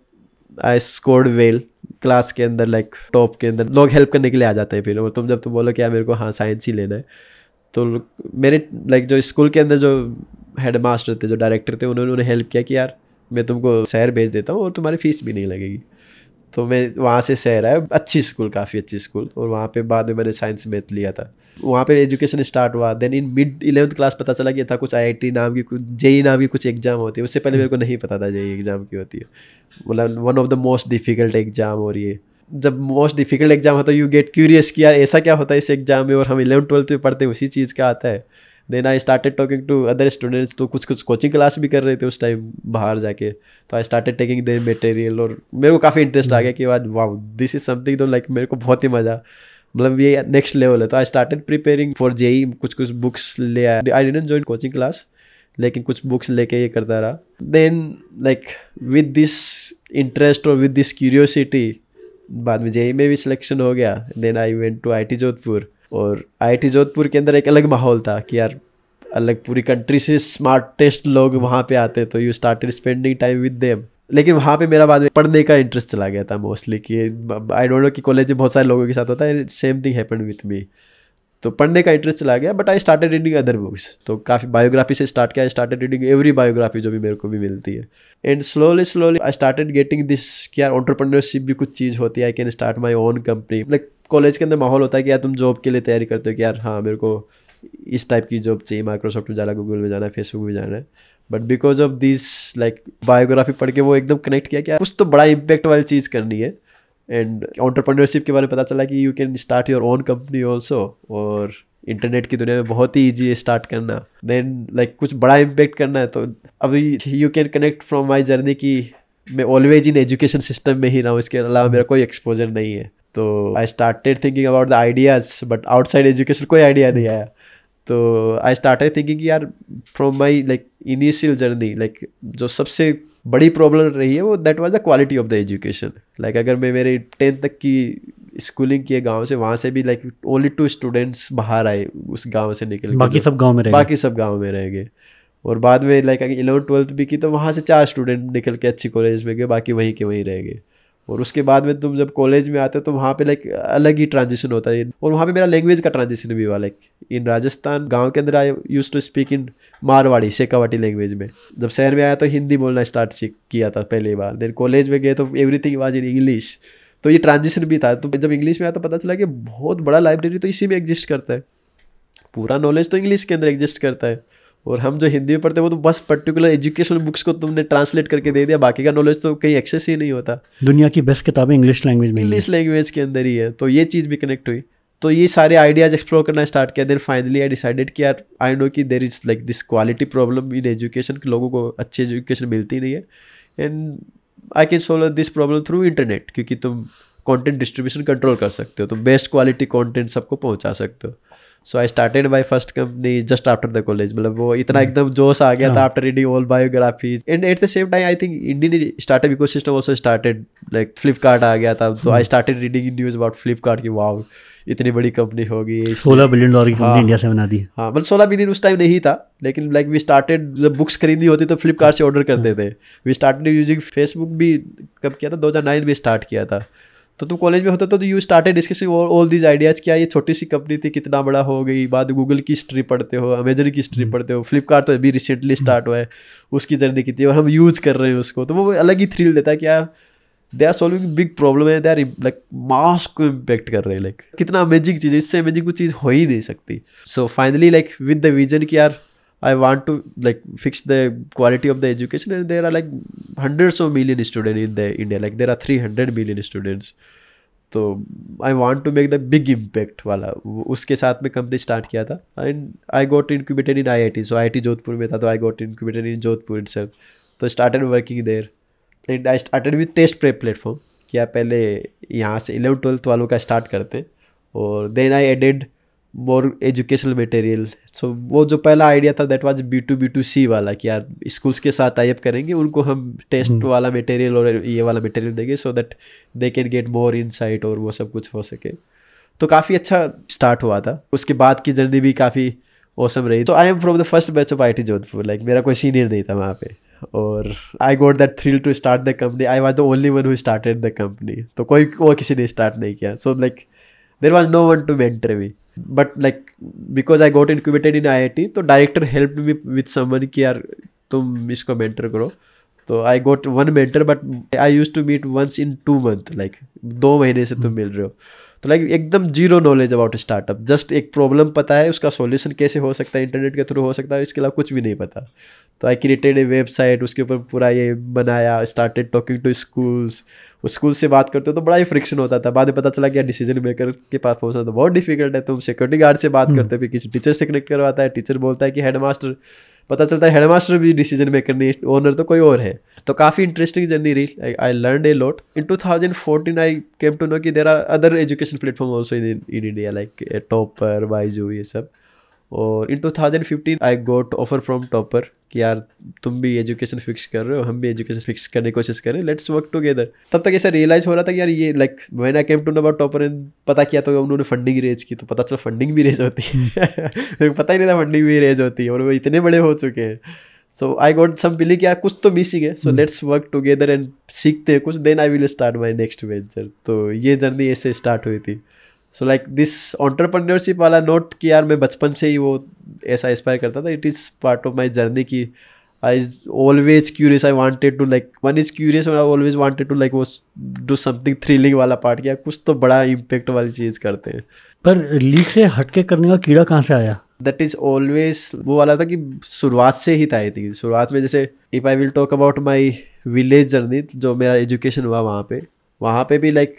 I scored well class के अंदर लाइक like, टॉप के अंदर लोग हेल्प करने के लिए आ जाते हैं फिर और तुम जब तुम बोलो कि यार मेरे को हाँ साइंस ही लेना है तो मेरे लाइक जो स्कूल के अंदर जो हेड मास्टर थे जो डायरेक्टर थे उन्होंने उन्हें हेल्प किया कि यार मैं तुमको शहर भेज देता हूँ और तुम्हारी फीस भी नहीं लगेगी तो मैं वहाँ से शहर आया अच्छी स्कूल काफ़ी अच्छी स्कूल और वहाँ पे बाद में मैंने साइंस मैथ लिया था वहाँ पे एजुकेशन स्टार्ट हुआ then in mid eleventh class पता चला कि था कुछ आईआईटी नाम की कुछ जेई e नाम की कुछ एग्ज़ाम होती है उससे पहले मेरे को नहीं पता था जेई एग्ज़ाम e की होती है मतलब one of the most difficult exam और ये जब मोस्ट डिफिकल्ट एग्जाम होता है यू गेट क्यूरियस कि यार ऐसा क्या होता है इस एग्जाम में और हम इलेवन ट्वेल्थ में पढ़ते हैं उसी चीज़ का आता है then I started talking to other students तो कुछ कुछ कोचिंग क्लास भी कर रहे थे उस टाइम बाहर जाके तो I started taking their material और मेरे को काफ़ी इंटरेस्ट आ गया कि वाह वाह दिस इज समथिंग तो लाइक मेरे को बहुत ही मज़ा मतलब ये नेक्स्ट लेवल है तो I started preparing for JEE कुछ कुछ बुक्स ले आया आई डिन ज्वाइन कोचिंग क्लास लेकिन कुछ बुक्स लेके ये करता रहा then like with this interest और विद दिस क्यूरियोसिटी बाद में जेई में भी सिलेक्शन हो गया then I went to I Jodhpur और आई जोधपुर के अंदर एक अलग माहौल था कि यार अलग पूरी कंट्री से स्मार्टेस्ट लोग वहाँ पे आते तो you started spending time with them लेकिन वहाँ पे मेरा बाद में पढ़ने का इंटरेस्ट चला गया था मोस्टली कि आई डोंट नो कि कॉलेज में बहुत सारे लोगों के साथ होता है same thing happen with me तो पढ़ने का इंटरेस्ट चला गया but I started reading other books तो काफ़ी बायोग्राफी से स्टार्ट किया I started reading every biography जो भी मेरे को भी मिलती है and slowly slowly I started getting this कि यार ऑन्टरप्रनरशिप भी कुछ चीज़ होती है I can start my own company like college के अंदर माहौल होता है कि यार तुम जॉब के लिए तैयारी करते हो कि यार हाँ मेरे को इस टाइप की जॉब चाहिए माइक्रोसॉफ्ट में जाना गूगल में जाना है फेसबुक में जाना है but because of this like biography पढ़ के वो एकदम कनेक्ट किया कि यार कुछ तो बड़ा इम्पैक्ट वाली चीज़ करनी है एंड ऑन्टरप्रनरशिप के बारे में पता चला कि you can start your own company also और इंटरनेट की दुनिया में बहुत ही ईजी है स्टार्ट करना देन लाइक like, कुछ बड़ा इम्पेक्ट करना है तो अभी you can connect from my journey की मैं ऑलवेज इन एजुकेशन सिस्टम में ही रहा हूँ इसके अलावा मेरा कोई एक्सपोजर नहीं है तो I started thinking about the ideas but outside education कोई आइडिया नहीं आया तो आई स्टार्टेड थिंकिंग यार from my like initial journey like जो सबसे बड़ी प्रॉब्लम रही है वो that was the quality of the education like अगर मैं मेरे टेंथ तक की स्कूलिंग की है गाँव से वहाँ से भी लाइक ओनली टू स्टूडेंट्स बाहर आए उस गाँव से निकल तो बाकी सब गाँव में रहे बाकी सब गाँव में रह गए और बाद में लाइक अगर इलेवन ट्वेल्थ भी की तो वहाँ से चार स्टूडेंट निकल के अच्छी कॉलेज में गए बाकी वहीं के वहीं रह गए और उसके बाद में तुम जब कॉलेज में आते हो तो वहाँ पे लाइक अलग ही ट्रांजिशन होता है और वहाँ पे मेरा लैंग्वेज का ट्रांजिशन भी हुआ लाइक इन राजस्थान गांव के अंदर I use to speak in Marwari Shekhawati language में जब शहर में आया तो हिंदी बोलना स्टार्ट सीख किया था पहली बार देन कॉलेज में गए तो एवरीथिंग वाज इन इंग्लिश तो ये ट्रांजिशन भी था तो जब इंग्लिश में आया तो पता चला कि बहुत बड़ा लाइब्रेरी तो इसी में एग्जिस्ट करता है पूरा नॉलेज तो इंग्लिश के अंदर एग्जिस्ट करता है और हम जो हिंदी में पढ़ते हैं वो तो बस पर्टिकुलर एजुकेशनल बुक्स को तुमने ट्रांसलेट करके दे दिया बाकी का नॉलेज तो कहीं एक्सेस ही नहीं होता दुनिया की बेस्ट किताबें इंग्लिश लैंग्वेज में इंग्लिश लैंग्वेज के अंदर ही है तो ये चीज़ भी कनेक्ट हुई तो ये सारे आइडियाज़ एक्सप्लोर करना स्टार्ट किया देन फाइनली आई डिसाइडेड कि यार आई नो कि there is like this quality problem in education लोगों को अच्छी एजुकेशन मिलती नहीं है and I can solve this problem through internet क्योंकि तुम कंटेंट डिस्ट्रीब्यूशन कंट्रोल कर सकते हो तुम बेस्ट क्वालिटी कंटेंट सबको पहुंचा सकते हो so I started my first company just after the college मतलब वो इतना hmm. एकदम जोश आ गया था after reading all biographies and at the same time I think Indian startup ecosystem also started like Flipkart आ गया था तो I started reading news about Flipkart की वाव इतनी बड़ी कंपनी होगी सोलह बिलियन डॉलर की कंपनी हाँ. इंडिया से बना दी हाँ मतलब सोलह बिलियन उस टाइम नहीं था लेकिन लाइक वी स्टार्टेड जब बुक्स खरीदनी होती तो फ्लिपकार्ट से ऑर्डर करते hmm. थे वी स्टार्टेड यूजिंग फेसबुक भी कब किया था नाइन में स्टार्ट किया था तो तुम कॉलेज में होता तो you started discussing all these ideas क्या ये छोटी सी कंपनी थी कितना बड़ा हो गई बाद गूगल की हिस्ट्री पढ़ते हो अमेजन की हिस्ट्री हम्म। पढ़ते हो फ्लिपकार्ट तो अभी रिसेंटली स्टार्ट हम्म। हुआ है उसकी जर्नी की थी और हम यूज़ कर रहे हैं उसको तो वो अलग ही थ्रिल देता है कि यार they are solving big problem है दे आर लाइक मास को इम्पेक्ट कर रहे हैं लाइक कितना अमेजिंग चीज़ है इससे अमेजिंग कोई चीज़ हो ही नहीं सकती so finally like with the vision की यार I want to like fix the quality of the education, and there are like hundreds of million students in the India. Like there are 300 million students. तो I want to make the big impact वाला उसके साथ में कंपनी स्टार्ट किया था and I got incubated in I I T so I I T Jodhpur में था तो I got incubated in Jodhpur in sir तो started working there and I started with test prep platform कि आप पहले यहाँ से इलेवन ट्वेल्थ वालों का स्टार्ट करते हैं और then I added more educational material so वो जो पहला आइडिया था that was B to B to C वाला कि यार स्कूल्स के साथ टाइप करेंगे उनको हम टेस्ट हम्म। वाला मटेरियल और ये वाला मटेरियल देंगे so that they can get more insight और वो सब कुछ हो सके तो काफ़ी अच्छा स्टार्ट हुआ था उसके बाद की जर्नी भी काफ़ी औसम रही तो I am from the first batch of I T Jodhpur like मेरा कोई सीनियर नहीं था वहाँ पे और I got that thrill to start the company I was the only one who started the company तो कोई वो किसी ने स्टार्ट नहीं किया so like there was no one to mentor me but like because I got incubated in I I T तो director help me with someone की यार तुम इसको मेंटर करो तो I got one mentor but I use to meet once in two month like दो महीने से तुम hmm. मिल रहे हो तो लाइक एकदम zero knowledge about startup just एक प्रॉब्लम पता है उसका सॉल्यूशन कैसे हो सकता है इंटरनेट के थ्रू हो सकता है इसके अलावा कुछ भी नहीं पता तो आई क्रिएटेड ए वेबसाइट उसके ऊपर पूरा ये बनाया started talking to schools school से बात करते हो तो बड़ा ही फ्रिक्शन होता था बाद में पता चला कि डिसीजन मेकर के पास पहुंचना तो बहुत डिफिकल्ट है तुम सिक्योरिटी गार्ड से बात हम्म। करते हो फिर किसी टीचर से कनेक्ट करवाता है टीचर बोलता है कि हेड मास्टर पता चलता है हेडमास्टर भी डिसीजन मेकर नहीं ओनर तो कोई और है तो काफ़ी इंटरेस्टिंग जर्नी रही I learn a lot in two thousand fourteen I came to know कि there are other education platform also in in India like Toppr wise ये सब और in 2015 I got offer from Toppr कि यार तुम भी एजुकेशन फिक्स कर रहे हो हम भी एजुकेशन फिक्स करने की कोशिश करें लेट्स वर्क टुगेदर तब तक ऐसा रियलाइज हो रहा था कि यार ये like I came to about Toppr and पता किया तो उन्होंने फंडिंग रेज की तो पता चला फंडिंग भी रेज होती है मेरे को पता ही नहीं था फंडिंग भी रेज होती है और वो इतने बड़े हो चुके हैं सो आई गोट सम बिली कि यार कुछ तो मिसिंग है सो लेट्स वर्क टुगेदर एंड सीखते हैं कुछ then I will start my next venture तो ये जर्नी ऐसे स्टार्ट हुई थी सो लाइक दिस ऑन्टरप्रनरशिप वाला नोट कि यार मैं बचपन से ही वो ऐसा इंस्पायर करता था it is part of my journey की I is always curious I wanted to like one is curious और I always wanted to like वो डू समथिंग थ्रिलिंग वाला पार्ट किया कुछ तो बड़ा इम्पेक्ट वाली चीज़ करते हैं पर लीक से हटके करने का कीड़ा कहाँ से आया दैट इज ऑलवेज वो वाला था कि शुरुआत से ही था आई थिंक शुरुआत में जैसे if I will talk about my village journey जो मेरा एजुकेशन हुआ वहाँ पे वहाँ पे भी लाइक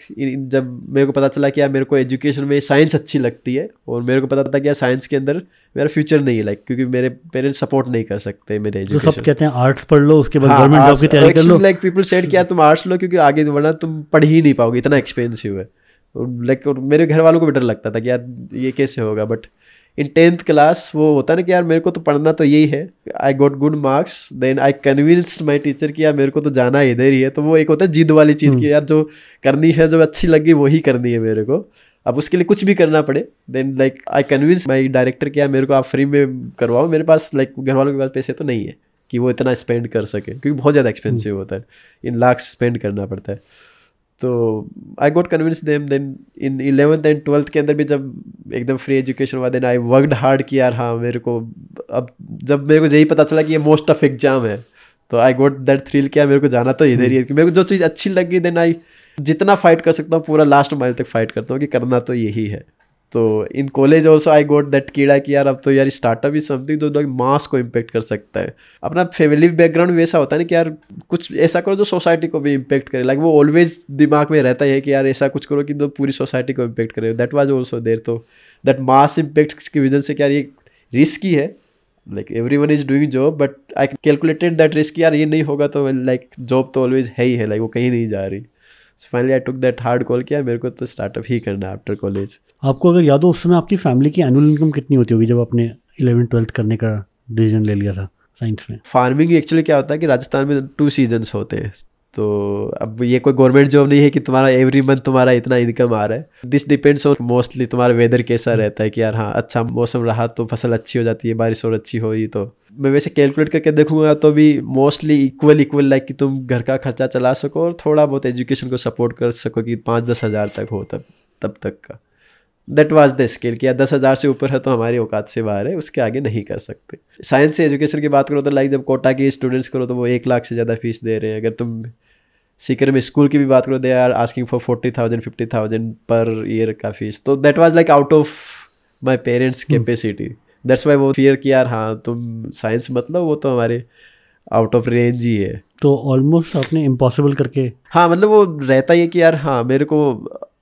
जब मेरे को पता चला कि यार मेरे को एजुकेशन में साइंस अच्छी लगती है और मेरे को पता था कि यार साइंस के अंदर मेरा फ्यूचर नहीं है लाइक क्योंकि मेरे पेरेंट्स सपोर्ट नहीं कर सकते मेरे एजुकेशन तो सब कहते हैं आर्ट्स पढ़ लो उसके बाद गवर्नमेंट हाँ, जॉब की तैयारी कर लो लाइक पीपल सेड कि यार तुम आर्ट्स लो क्योंकि आगे तो वरना तुम पढ़ ही नहीं पाओगे इतना एक्सपेंसिव है लाइक मेरे घर वालों को भी डर लगता था कि यार ये कैसे होगा बट इन टेंथ क्लास वो होता ना कि यार मेरे को तो पढ़ना तो यही है I got good marks then I convince my teacher कि यार मेरे को तो जाना इधर ही है तो वो एक होता है जिद वाली चीज़ की हम्म। यार जो करनी है जो अच्छी लगी वही करनी है मेरे को अब उसके लिए कुछ भी करना पड़े then like I convince my director किया मेरे को आप फ्री में करवाओ मेरे पास लाइक घर वालों के पास पैसे तो नहीं है कि वो इतना स्पेंड कर सके क्योंकि बहुत ज़्यादा एक्सपेंसिव हम्म। होता है इन लाख स्पेंड करना पड़ता है तो I got convince them then in eleventh and twelfth के अंदर भी जब एकदम फ्री एजुकेशन हुआ देन आई वर्कड हार्ड कि यार हाँ मेरे को अब जब मेरे को यही पता चला कि ये मोस्ट ऑफ एग्जाम है तो आई गोट दैट थ्रिल किया मेरे को जाना तो इधर ही है हम्म। मेरे को जो चीज़ अच्छी लगी देन आई जितना फाइट कर सकता हूँ पूरा लास्ट माइल तक फाइट करता हूँ कि करना तो यही है तो in college also I got that कीड़ा कि यार अब तो यार स्टार्टअप इज समथिंग जो मास को इम्पेक्ट कर सकता है अपना फैमिली बैकग्राउंड भी ऐसा होता है ना कि यार कुछ ऐसा करो जो सोसाइटी को भी इम्पेक्ट करे लाइक वो ऑलवेज दिमाग में रहता है कि यार ऐसा कुछ करो कि जो तो पूरी सोसाइटी को इम्पेक्ट करे दैट वाज ऑल्सो देर तो दैट मास इम्पेक्ट की वजह से क्या ये रिस्की है like every one is doing job but I calculated that risk यार ये नहीं होगा तो लाइक जॉब तो ऑलवेज है ही है लाइक वो कहीं नहीं जा रही so finally I took that hard call किया मेरे को तो स्टार्टअप ही करना आफ्टर कॉलेज आपको अगर याद हो उस समय आपकी फैमिली की एनुअल इनकम कितनी होती होगी जब आपने इलेवन ट्वेल्थ करने का डिसीजन ले लिया था साइंस में फार्मिंग एक्चुअली क्या होता है कि राजस्थान में टू सीजन्स होते हैं तो अब ये कोई गवर्नमेंट जॉब नहीं है कि तुम्हारा एवरी मंथ तुम्हारा इतना इनकम आ रहा है दिस डिपेंड्स ऑन मोस्टली तुम्हारा वेदर कैसा रहता है कि यार हाँ अच्छा मौसम रहा तो फसल अच्छी हो जाती है बारिश और अच्छी हो तो मैं वैसे कैलकुलेट करके देखूंगा तो भी मोस्टली इक्वल इक्वल लाइक कि तुम घर का खर्चा चला सको और थोड़ा बहुत एजुकेशन को सपोर्ट कर सको कि पाँच दस हज़ार तक हो तब तब तक का दैट वॉज द स्केल किया दस हज़ार से ऊपर है तो हमारी औकात से बाहर है उसके आगे नहीं कर सकते साइंस से एजुकेशन की बात करो तो लाइक जब कोटा के स्टूडेंट्स करो तो वो एक लाख से ज़्यादा फीस दे रहे हैं अगर तुम सीकर में स्कूल की भी बात करो they are asking for forty thousand fifty thousand per year का फीस तो that was like out of my parents capacity that's why वो फियर कि यार हाँ तुम साइंस मतलब वो तो हमारे आउट ऑफ रेंज ही है तो ऑलमोस्ट आपने इम्पॉसिबल करके हाँ मतलब वो रहता ही है कि यार हाँ मेरे को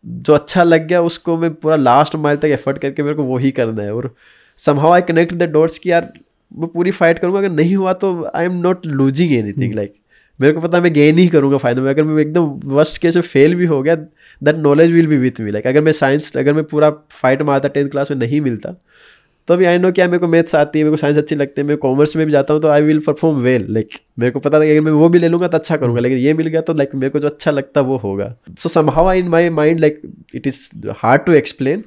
जो अच्छा लग गया उसको मैं पूरा लास्ट माइल तक एफर्ट करके मेरे को वही करना है और somehow I connect the dots कि यार मैं पूरी फाइट करूँगा अगर नहीं हुआ तो I am not losing anything like मेरे को पता मैं गेन ही करूँगा फाइनल में अगर मैं एकदम वर्स्ट केस में फेल भी हो गया that knowledge will be with me like अगर मैं साइंस अगर मैं पूरा फाइट मारता टेंथ क्लास में नहीं मिलता तो अभी आई नो क्या मेरे को मैथ्स आती है मेरे को साइंस अच्छी लगती है मैं कॉमर्स में भी जाता हूँ तो I will perform well like मेरे को पता था कि अगर मैं वो भी ले लूँगा तो अच्छा करूँगा हम्म। लेकिन ये मिल गया तो लाइक मेरे को जो अच्छा लगता वो होगा so somehow in my mind like it is hard to explain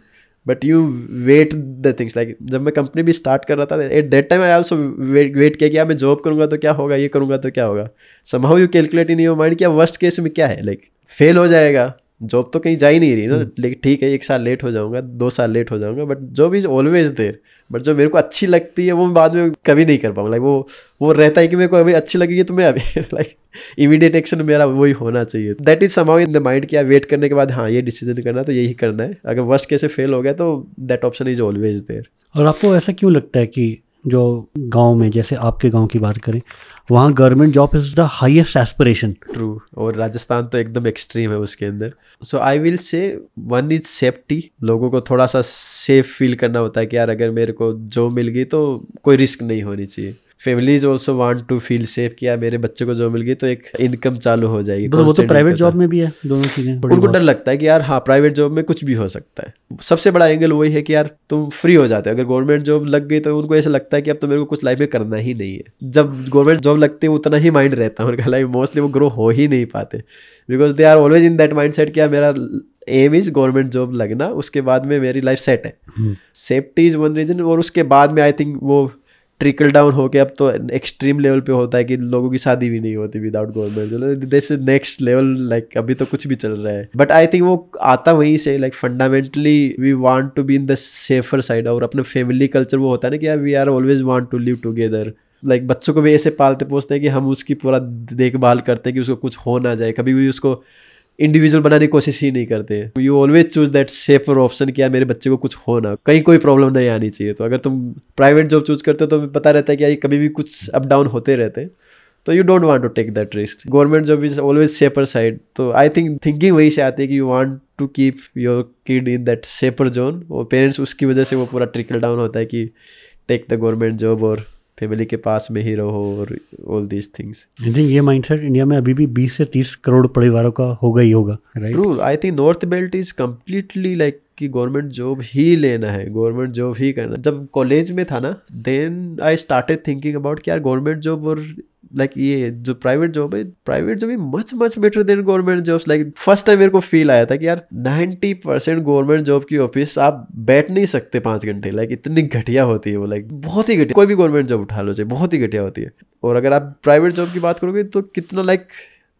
but you weight the things like जब मैं कंपनी भी स्टार्ट कर रहा था at that time I also weight weight किया कि यार मैं जॉब करूँगा तो क्या होगा ये करूँगा तो क्या होगा somehow you calculate in your mind क्या वर्स्ट केस में क्या है लाइक like, फेल हो जाएगा जॉब तो कहीं जा ही नहीं रही ना हम्म। लेकिन ठीक है एक साल लेट हो जाऊंगा दो साल लेट हो जाऊंगा but job is always there but जो मेरे को अच्छी लगती है वो मैं बाद में कभी नहीं कर पाऊंगा लाइक वो वो रहता है कि मेरे को अभी अच्छी लगेगी तो मैं अभी लाइक इमीडिएट एक्शन मेरा वही होना चाहिए that is somehow in the mind कि वेट करने के बाद हाँ ये डिसीजन करना तो यही करना है अगर वर्ष कैसे फेल हो गया तो that option is always there और आपको ऐसा क्यों लगता है कि जो गांव में जैसे आपके गांव की बात करें वहाँ government job is the highest aspiration true और राजस्थान तो एकदम एक्सट्रीम है उसके अंदर so I will say one is safety लोगों को थोड़ा सा सेफ फील करना होता है कि यार अगर मेरे को जॉब मिल गई तो कोई रिस्क नहीं होनी चाहिए families also want to feel safe कि यार मेरे बच्चे को जॉब मिल गई तो एक इनकम चालू हो जाएगी तो वो तो प्राइवेट जॉब में भी है दोनों चीज़ें उनको डर लगता है कि यार हाँ प्राइवेट जॉब में कुछ भी हो सकता है सबसे बड़ा एंगल वही है कि यार तुम फ्री हो जाते हो अगर गवर्नमेंट जॉब लग गई तो उनको ऐसा लगता है कि अब तो मेरे को कुछ लाइफ में करना ही नहीं है जब गवर्नमेंट जॉब लगती है उतना ही माइंड रहता है उनका लाइफ मोस्टली वो ग्रो हो ही नहीं पाते because they are always in that mindset कि मेरा एम इज गवर्नमेंट जॉब लगना उसके बाद में मेरी लाइफ सेट है सेफ्टी इज वन रीजन और उसके बाद में आई थिंक वो ट्रिकल डाउन होके अब तो एक्सट्रीम लेवल पे होता है कि लोगों की शादी भी नहीं होती without government this is next level like अभी तो कुछ भी चल रहा है बट आई थिंक वो आता वहीं से like fundamentally we want to be in the safer side और अपने फैमिली कल्चर वो होता है ना कि यार we are always want to live together like बच्चों को भी ऐसे पालते पोसते हैं कि हम उसकी पूरा देखभाल करते हैं कि उसको कुछ हो ना जाए कभी भी उसको इंडिविजुअल बनाने की कोशिश ही नहीं करते you always choose that safer option किया मेरे बच्चे को कुछ हो ना कहीं कोई प्रॉब्लम नहीं आनी चाहिए तो अगर तुम प्राइवेट जॉब चूज करते हो तो पता रहता है कि कभी भी कुछ अप डाउन होते रहते हैं तो you don't want to take that risk government job is always safer side तो आई थिंक थिंकिंग वही से आती है कि you want to keep your kid in that safer zone और पेरेंट्स उसकी वजह से वो पूरा ट्रिकल डाउन होता है कि टेक द गवर्नमेंट जॉब और फैमिली के पास में ही रहो और all these things I think ये माइंडसेट इंडिया में अभी भी 20 से 30 करोड़ परिवारों का होगा ही होगा true I think north belt is completely like कि गवर्नमेंट जॉब ही लेना है गवर्नमेंट जॉब ही करना जब कॉलेज में था ना then I started thinking about कि यार गवर्नमेंट जॉब और लाइक ये जो प्राइवेट जॉब है private job much much better than government jobs like first time मेरे को फील आया था कि यार 90 परसेंट गवर्नमेंट जॉब की ऑफिस आप बैठ नहीं सकते पाँच घंटे लाइक इतनी घटिया होती है वो लाइक बहुत ही घटिया कोई भी गवर्नमेंट जॉब उठा लो चाहे बहुत ही घटिया होती है और अगर आप प्राइवेट जॉब की बात करोगे तो कितना लाइक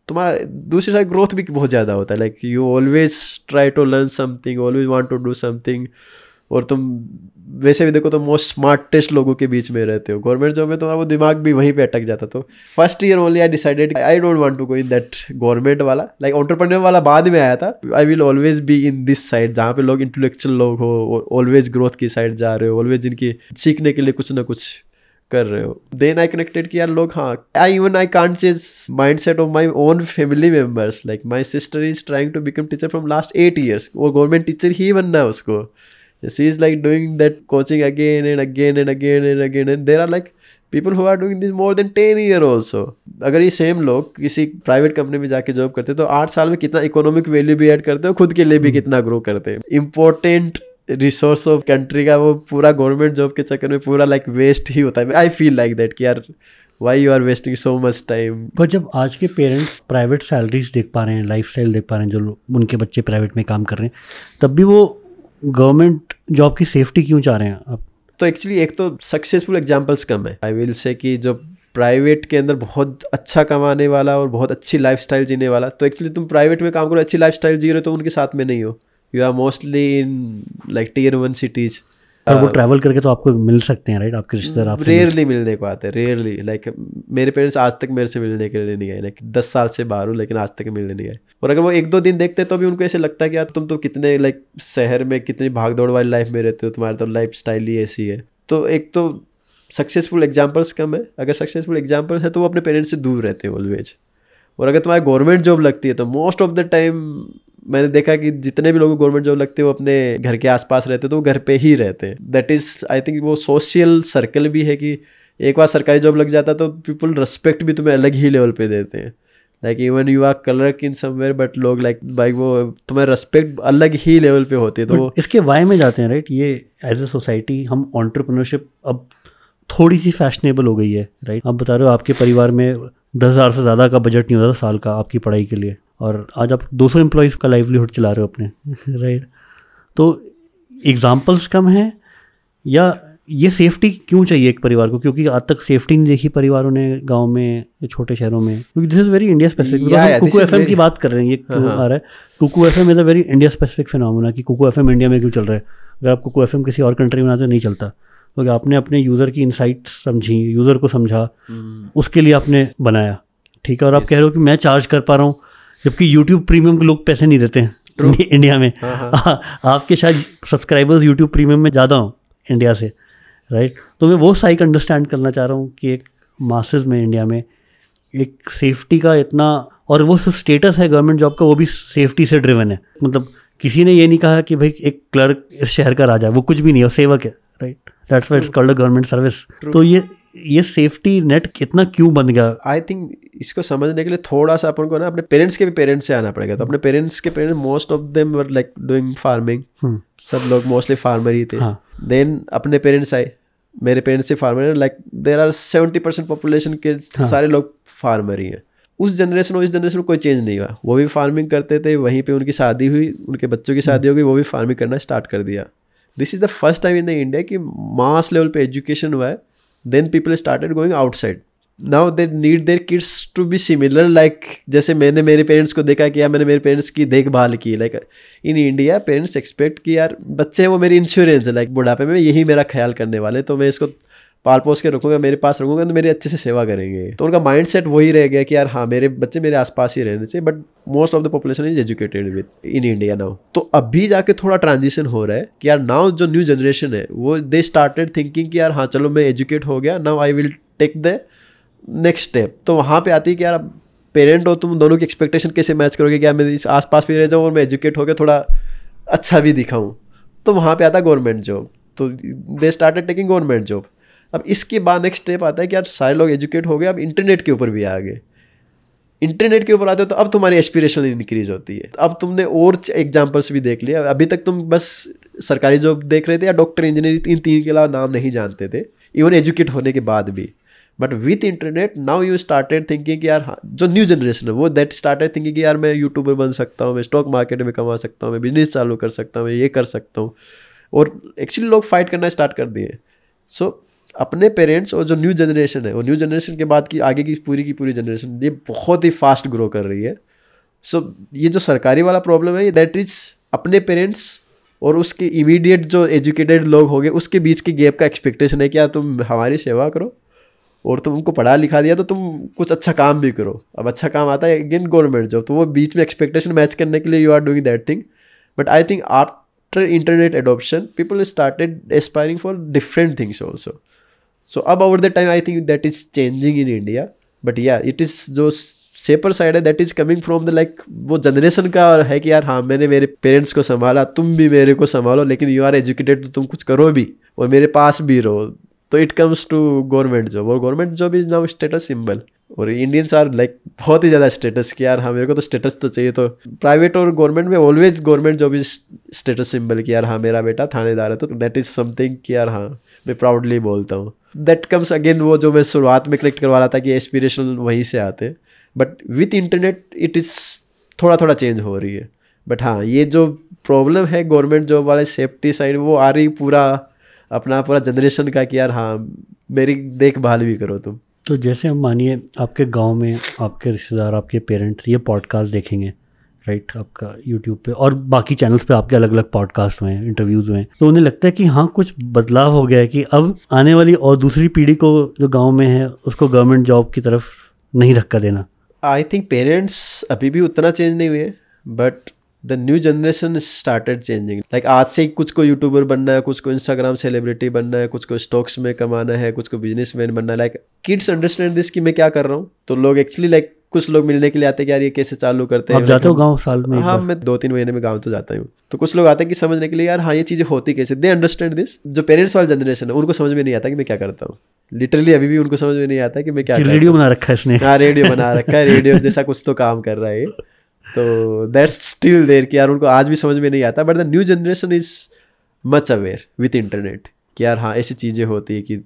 तुम्हारा दूसरी साइड ग्रोथ भी बहुत ज़्यादा होता है like you always try to learn something always want to do something और तुम वैसे भी देखो तो मोस्ट स्मार्टेस्ट लोगों के बीच में रहते हो गवर्नमेंट जॉब में तुम्हारा वो दिमाग भी वहीं पे अटक जाता तो first year only I decided I don't want to go in that government वाला लाइक ऑन्टरप्रन वाला बाद में आया था I will always be in this side जहाँ पे लोग इंटेलेक्चुअल लोग हो ऑलवेज ग्रोथ की साइड जा रहे हो ऑलवेज इनकी सीखने के लिए कुछ ना कुछ कर रहे हो देन आई कनेक्टेड कि यार लोग हाँ I even I can't change mind set of my own family members like my sister is trying to become teacher from last eight years वो गवर्नमेंट टीचर ही बनना है उसको she is like doing that coaching again and again and again and again and there are like people who are doing this more than ten year also अगर ये सेम लोग किसी प्राइवेट कंपनी में जाके जॉब करते तो आठ साल में कितना इकोनॉमिक वैल्यू भी ऐड करते हो खुद के लिए भी हम्म। कितना ग्रो करते हैं इंपॉर्टेंट रिसोर्स ऑफ कंट्री का वो पूरा गवर्नमेंट जॉब के चक्कर में पूरा लाइक like, वेस्ट ही होता है आई फील लाइक दैट कि यार why you are wasting so much time पर जब आज के पेरेंट्स प्राइवेट सैलरीज देख पा रहे हैं लाइफ देख पा रहे हैं जो उनके बच्चे प्राइवेट में काम कर रहे हैं तब भी वो गवर्नमेंट जॉब की सेफ्टी क्यों चाह रहे हैं आप तो एक्चुअली एक तो सक्सेसफुल एग्जाम्पल्स कम है आई विल से कि जो प्राइवेट के अंदर बहुत अच्छा कमाने वाला और बहुत अच्छी लाइफ जीने वाला तो एक्चुअली तुम प्राइवेट में काम करो अच्छी लाइफ जी रहे हो तो उनके साथ में नहीं हो you are mostly in like tier one cities पर वो ट्रैवल uh, करके तो आपको मिल सकते हैं राइट आपके रिश्तेदार आप रेयरली मिलने को आते हैं रेयरली लाइक मेरे पेरेंट्स आज तक मेरे से मिलने के लिए नहीं आए लाइक दस साल से बाहर हूँ लेकिन आज तक मिलने नहीं आए और अगर वो एक दो दिन देखते तो भी उनको ऐसे लगता है कि यार तुम तो कितने लाइक शहर में कितनी भाग दौड़ वाली लाइफ में रहते हो तुम्हारे तो लाइफ स्टाइल ही ऐसी है तो एक तो सक्सेसफुल एग्जाम्पल्स कम है अगर सक्सेसफुल एग्जाम्पल्स है तो वो अपने पेरेंट्स से दूर रहते हैं ऑलवेज और अगर तुम्हारी गवर्नमेंट जॉब लगती है तो मोस्ट ऑफ द टाइम मैंने देखा कि जितने भी लोग गवर्नमेंट जॉब लगते हैं वो अपने घर के आसपास रहते तो वो घर पे ही रहते हैं दैट इज़ आई थिंक वो सोशल सर्कल भी है कि एक बार सरकारी जॉब लग जाता तो पीपल रिस्पेक्ट भी तुम्हें अलग ही लेवल पे देते हैं like even you are colour in somewhere but लोग लाइक बाइक वो तुम्हें रेस्पेक्ट अलग ही लेवल पे होते तो इसके वाय में जाते हैं राइट ये एज ए सोसाइटी हम ऑन्टरप्रनरशिप अब थोड़ी सी फैशनेबल हो गई है राइट आप बता रहे हो आपके परिवार में दस हज़ार से ज़्यादा का बजट नहीं होता साल का आपकी पढ़ाई के लिए और आज आप 200 सौ एम्प्लॉयज़ का लाइवलीहुड चला रहे हो अपने राइट तो एग्ज़ाम्पल्स कम हैं या ये सेफ्टी क्यों चाहिए एक परिवार को क्योंकि आज तक सेफ्टी नहीं देखी परिवारों ने गांव में छोटे शहरों में क्योंकि this is very India specific Kuku F की बात कर रहे हैं ये क्यों हाँ, हाँ। आ रहा है Kuku F M is a very India specific phenomena कि कुकू एफ इंडिया में क्यों चल रहा है अगर आप कुकू एफ किसी और कंट्री में आते नहीं चलता क्योंकि तो आपने अपने यूज़र की इनसाइट समझी यूज़र को समझा हम्म। उसके लिए आपने बनाया ठीक है और आप कह रहे हो कि मैं चार्ज कर पा रहा हूँ जबकि यूट्यूब प्रीमियम के लोग पैसे नहीं देते हैं इंडिया में हाँ, हाँ। आपके शायद सब्सक्राइबर्स यूट्यूब प्रीमियम में ज़्यादा हों इंडिया से राइट तो मैं वो साइक अंडरस्टैंड करना चाह रहा हूँ कि एक मास्टर्स में इंडिया में एक सेफ्टी का इतना और वो स्टेटस है गवर्नमेंट जॉब का वो भी सेफ्टी से ड्रिवन है मतलब किसी ने ये नहीं कहा कि भाई एक क्लर्क इस शहर का राजा है वो कुछ भी नहीं है सेवक है right that's why it's called government service तो ये ये सेफ्टी नेट कितना क्यों बन गया आई थिंक इसको समझने के लिए थोड़ा सा अपन को ना अपने पेरेंट्स के भी पेरेंट्स से आना पड़ेगा तो अपने पेरेंट्स के parents most of them were like doing farming सब लोग मोस्टली फार्मर ही थे देन हाँ। अपने पेरेंट्स आए मेरे पेरेंट्स से फार्मर हैं like there are seventy percent population के हाँ. सारे लोग फार्मर ही हैं उस जनरेशन और इस जनरेशन में कोई चेंज नहीं हुआ वो भी फार्मिंग करते थे वहीं पे उनकी शादी हुई उनके बच्चों की शादी हो गई वो भी फार्मिंग करना स्टार्ट कर दिया this is the first time in the India कि मास लेवल पे एजुकेशन हुआ है then people started going outside now they need their kids to be similar like जैसे मैंने मेरे पेरेंट्स को देखा कि मैंने मेरे पेरेंट्स की देखभाल की like in India parents expect कि यार बच्चे हैं वो मेरी इंश्योरेंस है लाइक बुढ़ापे में यही मेरा ख्याल करने वाले तो मैं इसको पाल पोस के रखूंगा मेरे पास रखूंगा तो मेरी अच्छे से सेवा करेंगे तो उनका माइंड सेट वही रह गया कि यार हाँ मेरे बच्चे मेरे आसपास ही रहने चाहिए but most of the population is educated with in India now तो अभी जाके थोड़ा ट्रांजिशन हो रहा है कि यार नाउ जो न्यू जनरेशन है वो दे स्टार्टेड थिंकिंग कि यार हाँ चलो मैं एजुकेट हो गया now I will take the next step तो वहाँ पे आती है कि यार पेरेंट हो तुम दोनों की एक्सपेक्टेशन कैसे मैच करोगे क्या मैं इस आस पास भी रह जाऊँ और मैं एजुकेट होकर थोड़ा अच्छा भी दिखाऊँ तो वहाँ पे आता गवर्नमेंट जॉब तो they started taking government job अब इसके बाद नेक्स्ट स्टेप आता है कि आप सारे लोग एजुकेट हो गए अब इंटरनेट के ऊपर भी आ गए इंटरनेट के ऊपर आते हो तो अब तुम्हारी एस्पिरेशन इंक्रीज होती है तो अब तुमने और एग्जाम्पल्स भी देख लिया अभी तक तुम बस सरकारी जॉब देख रहे थे या डॉक्टर इंजीनियर इन तीन के अलावा नाम नहीं जानते थे इवन एजुकेट होने के बाद भी but with internet now you started thinking यार हाँ, जो न्यू जनरेशन है वो दैट स्टार्टेड थिंकिंग यार मैं यूट्यूबर बन सकता हूँ मैं स्टॉक मार्केट में कमा सकता हूँ मैं बिजनेस चालू कर सकता हूँ मैं ये कर सकता हूँ और एक्चुअली लोग फाइट करना स्टार्ट कर दिए सो so, अपने पेरेंट्स और जो न्यू जनरेशन है वो न्यू जनरेशन के बाद की आगे की पूरी की पूरी जनरेशन ये बहुत ही फास्ट ग्रो कर रही है सो so, ये जो सरकारी वाला प्रॉब्लम है दैट इज अपने पेरेंट्स और उसके इमीडिएट जो एजुकेटेड लोग हो गए उसके बीच के गैप का एक्सपेक्टेशन है क्या तुम हमारी सेवा करो और तुमको पढ़ा लिखा दिया तो तुम कुछ अच्छा काम भी करो अब अच्छा काम आता है अगेन गवर्नमेंट जॉब तो वो बीच में एक्सपेक्टेशन मैच करने के लिए you are doing that thing but I think after internet adoption people started aspiring for different things also so अब over the time I think that is changing in India but yeah it is जो सेपर साइड है that is coming from the like वो जनरेशन का है कि यार हाँ मैंने मेरे पेरेंट्स को संभाला तुम भी मेरे को संभालो लेकिन यू आर एजुकेटेड तो तुम कुछ करो भी और मेरे पास भी रहो तो it comes to government job और government job is now status symbol और इंडियंस आर लाइक बहुत ही ज़्यादा स्टेटस कि यार हाँ मेरे को तो स्टेटस तो चाहिए तो प्राइवेट और गवर्नमेंट में always government job is status symbol कि यार हाँ मेरा बेटा थानेदार है तो दैट इज़ समथिंग कि यार हाँ मैं प्राउडली बोलता हूँ दैट कम्स अगेन वो जो मैं शुरुआत में कलेक्ट करवा रहा था कि एस्पिरेशन वहीं से आते but with internet it is थोड़ा थोड़ा चेंज हो रही है बट हाँ ये जो प्रॉब्लम है गवर्नमेंट जॉब वाले सेफ्टी साइड वो आ रही पूरा अपना पूरा जनरेशन का कि यार हाँ मेरी देखभाल भी करो तुम तो जैसे हम मानिए आपके गांव में आपके रिश्तेदार आपके पेरेंट्स ये पॉडकास्ट देखेंगे राइट आपका यूट्यूब पे और बाकी चैनल्स पे आपके अलग अलग पॉडकास्ट हुए हैं इंटरव्यूज हुए हैं तो उन्हें लगता है कि हाँ कुछ बदलाव हो गया है कि अब आने वाली और दूसरी पीढ़ी को जो गाँव में है उसको गवर्नमेंट जॉब की तरफ नहीं धक्का देना आई थिंक पेरेंट्स अभी भी उतना चेंज नहीं हुए but the new generation started changing like आज से कुछ को यूट्यूबर बनना है कुछ को इंस्टाग्राम सेलिब्रिटी बनना है कुछ को स्टॉक्स में कमाना है कुछ को मैन बनना है लाइक किड्स अंडरस्टैंड दिस कि मैं क्या कर रहा हूँ तो लोग एक्चुअली लाइक like, कुछ लोग मिलने के लिए आते हैं कि यार ये कैसे चालू करते हैं जाते हो गांव साल में हाँ मैं दो तीन महीने में गाँव तो जाता हूँ तो कुछ लोग आते हैं कि समझने के लिए यार हाँ ये चीज़ें होती कैसे दे अंडरस्टैंड दिस जो पेरेंट्स वाले जनरेशन है उनको समझ में नहीं आता कि मैं क्या करता हूँ लिटरली अभी भी उनको समझ में नहीं आता कि मैं क्या रेडियो बना रखा है इसने हाँ रेडियो बना रखा है रेडियो जैसा कुछ तो काम कर रहा है तो दैट्स स्टिल देर कि यार उनको आज भी समझ में नहीं आता but the new generation is much aware with internet कि यार हाँ ऐसी चीज़ें होती है कि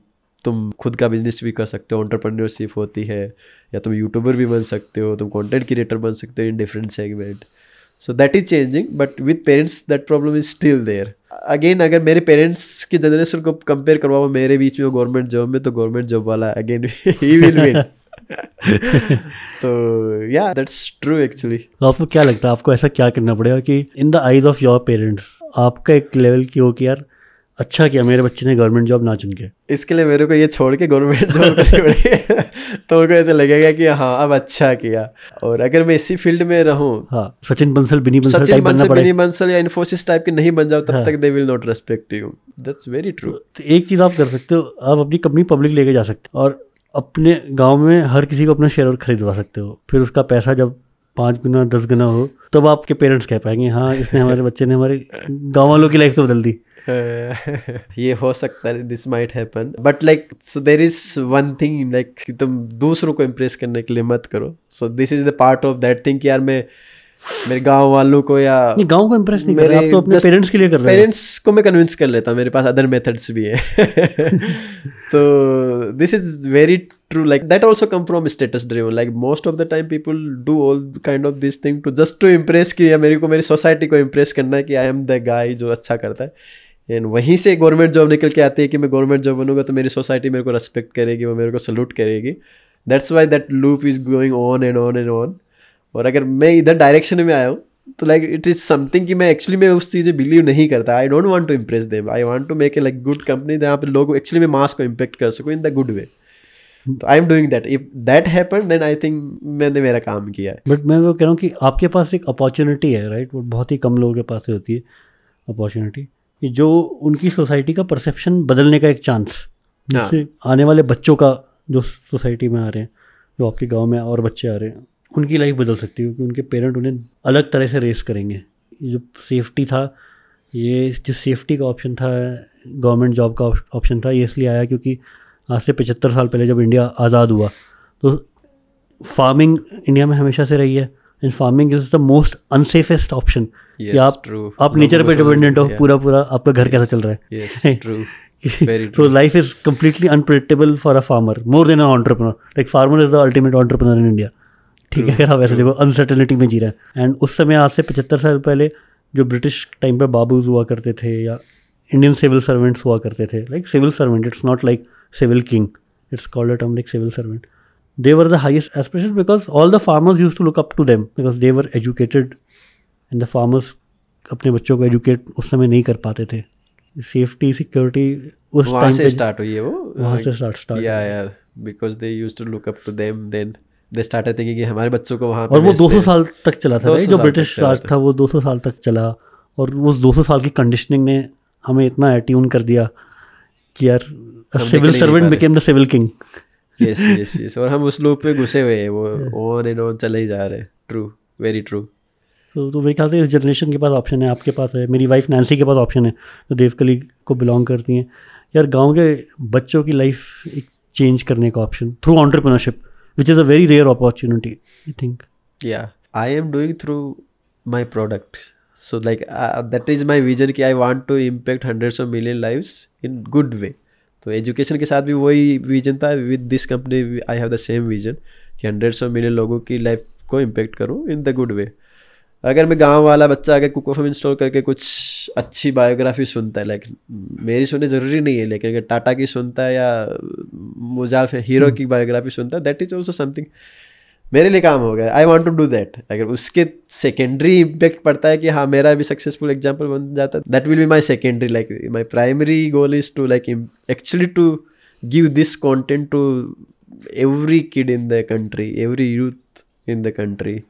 तुम खुद का बिजनेस भी कर सकते हो ऑन्टरप्रनरशिप होती है या तुम यूट्यूबर भी बन सकते हो तुम कंटेंट क्रिएटर बन सकते हो in different segment so that is changing but with parents that problem is still there again अगर मेरे पेरेंट्स की जनरेशन को कंपेयर करवाओ मेरे बीच में गवर्नमेंट जॉब में तो गवर्नमेंट जॉब वाला अगेन ही विल विन तो या दैट्स ट्रू एक्चुअली तो आपको क्या लगता है आपको ऐसा क्या करना पड़ेगा कि in the eyes of your parents आपका एक लेवल की हो कि यार अच्छा किया मेरे बच्चे ने गवर्नमेंट जॉब ना चुन के इसके लिए मेरे को ये छोड़ के गवर्नमेंट जॉब करनी पड़ी तो उनको ऐसे लगेगा कि हाँ अब अच्छा किया और अगर मैं इसी फील्ड में रहूँ हाँ सचिन बंसल बिनी बंसल सचिन टाइप बंसल बिनी बंसल या इन्फोसिस टाइप के नहीं बन जाओ तब हाँ. तक they will not respect you that's very true तो एक चीज़ आप कर सकते हो आप अपनी कंपनी पब्लिक लेके जा सकते हो और अपने गाँव में हर किसी को अपना शेयर खरीदवा सकते हो फिर उसका पैसा जब पाँच गुना दस गुना हो तब आपके पेरेंट्स कह पाएंगे हाँ इसने हमारे बच्चे ने हमारे गाँव वालों की लाइफ तो बदल दी ये हो सकता है this might happen but like so there is one thing like तुम दूसरों को इम्प्रेस करने के लिए मत करो so this is the part of that thing यार मैं मेरे गांव वालों को या नहीं गांव को इम्प्रेस नहीं मेरे कर आप तो अपने पेरेंट्स के लिए कर रहे पेरेंट्स को मैं कन्विंस कर लेता मेरे पास अदर मेथड्स भी हैं तो this is very true like that also come from status driven like most of the time people do all kind of this thing to just to impress कि या मेरे को मेरी सोसाइटी को इम्प्रेस करना है कि आई एम द गाय जो अच्छा करता है एंड वहीं से गवर्नमेंट जॉब निकल के आती है कि मैं गवर्नमेंट जॉब बनूंगा तो मेरी सोसाइटी मेरे को रेस्पेक्ट करेगी वो मेरे को सल्यूट करेगी that's why that loop is going on and on and on और अगर मैं इधर डायरेक्शन में आया हूँ तो लाइक इट इज़ समथिंग कि मैं एक्चुअली मैं उस चीज़ें बिलीव नहीं करता I don't want to impress them I want to make a like good company जहाँ पर लोग एक्चुअली मैं मास को इम्पेक्ट कर सकूँ इन द गुड वे तो I am doing that if that happen then I think मैंने मेरा काम किया है बट मैं वो कह रहा हूँ कि आपके पास एक अपॉर्चुनिटी है राइट right? वो बहुत ही कम लोगों के पास होती है अपॉर्चुनिटी कि जो उनकी सोसाइटी का परसेप्शन बदलने का एक चांस हाँ। जैसे आने वाले बच्चों का जो सोसाइटी में आ रहे हैं जो आपके गांव में और बच्चे आ रहे हैं उनकी लाइफ बदल सकती है क्योंकि उनके पेरेंट उन्हें अलग तरह से रेस करेंगे जो सेफ्टी था ये जो सेफ्टी का ऑप्शन था गवर्नमेंट जॉब का ऑप्शन था ये इसलिए आया क्योंकि आज से पचहत्तर साल पहले जब इंडिया आज़ाद हुआ तो फार्मिंग इंडिया में हमेशा से रही है in farming is the most unsafest option कि आप true. आप नेचर पे डिपेंडेंट हो पूरा पूरा आपका घर कैसा चल रहा है true life is completely unpredictable for a farmer more than entrepreneur like farmer is the ultimate entrepreneur in India ठीक है अगर आप ऐसे देखो अनसर्टेनिटी में जी रहे हैं एंड उस समय आज से पचहत्तर साल पहले जो ब्रिटिश टाइम पर बाबूज हुआ करते थे या इंडियन सिविल सर्वेंट्स हुआ करते थे like civil servant it's not like civil king it's called a term like civil servant they were the highest aspirations because all the farmers used to look up to them because they were educated and the farmers अपने बच्चों को एजुकेट उस समय नहीं कर पाते थे सेफ्टी सिक्योरिटी उस वहाँ से स्टार्ट हुई है वो वहाँ से start start yeah yeah because they used to look up to them then they started thinking कि हमारे बच्चों को वहाँ और वो 200 साल तक चला था जो ब्रिटिश राज था वो 200 साल तक चला और उस 200 साल की कंडीशनिंग ने हमें इतना एट्यून कर दिया कि यार civil servant became the civil king yes yes yes और हम उस लूप पे घुसे हुए हैं वो ऑन एंड ऑन चले ही जा रहे हैं ट्रू वेरी ट्रू तो तो मेरे ख्याल से इस जनरेशन के पास ऑप्शन है आपके पास है मेरी वाइफ नैन्सी के पास ऑप्शन है जो तो देवकली को बिलोंग करती हैं यार गांव के बच्चों की लाइफ एक चेंज करने का option through entrepreneurship which is a very rare opportunity I think yeah I am doing through my product so like that is my vision की I want to impact hundreds of million life in good way तो एजुकेशन के साथ भी वही विजन था with this company I have the same vision कि हंड्रेड सौ मिलियन लोगों की लाइफ को इम्पेक्ट करूँ इन द गुड वे अगर मैं गांव वाला बच्चा अगर कुक ऑफ इंस्टॉल करके कुछ अच्छी बायोग्राफी सुनता है लाइक मेरी सुनने ज़रूरी नहीं है लेकिन अगर टाटा की सुनता है या मुजाफ हीरो हम्म। की बायोग्राफी सुनता है दैट इज ऑल्सो समथिंग मेरे लिए काम हो गया I want to do that अगर उसके सेकेंडरी इम्पैक्ट पड़ता है कि हाँ मेरा भी सक्सेसफुल एग्जाम्पल बन जाता है that will be my secondary like my primary goal is to like actually to give this content to every kid in the country every youth in the country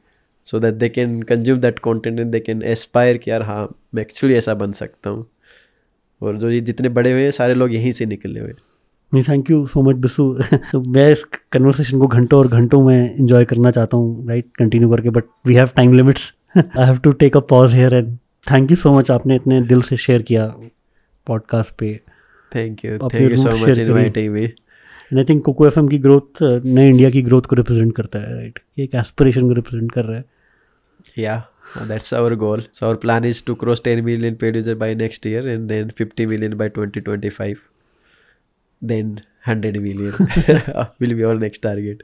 so that they can consume that content in they can aspire कि यार हाँ मैं एक्चुअली ऐसा बन सकता हूँ और जो ये जितने बड़े हुए हैं सारे लोग यहीं से निकले हुए हैं नहीं thank you so much Bisu मैं इस कन्वर्सेशन को घंटों और घंटों में इंजॉय करना चाहता हूँ राइट कंटिन्यू करके but we have time limits I have to take a pause here and thank you so much आपने इतने दिल से शेयर किया पॉडकास्ट पे thank you thank you so much inviting me and I think Kuku F की ग्रोथ uh, नए इंडिया की ग्रोथ को रिप्रेजेंट करता है राइट एक एस्पिरेशन को रिप्रेजेंट कर रहा है yeah that's our goal so our plan is to cross 10 million paid user by next year and then 50 million by 2025 then 100 million will be our next target.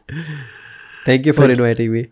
Thank you for Thank inviting me.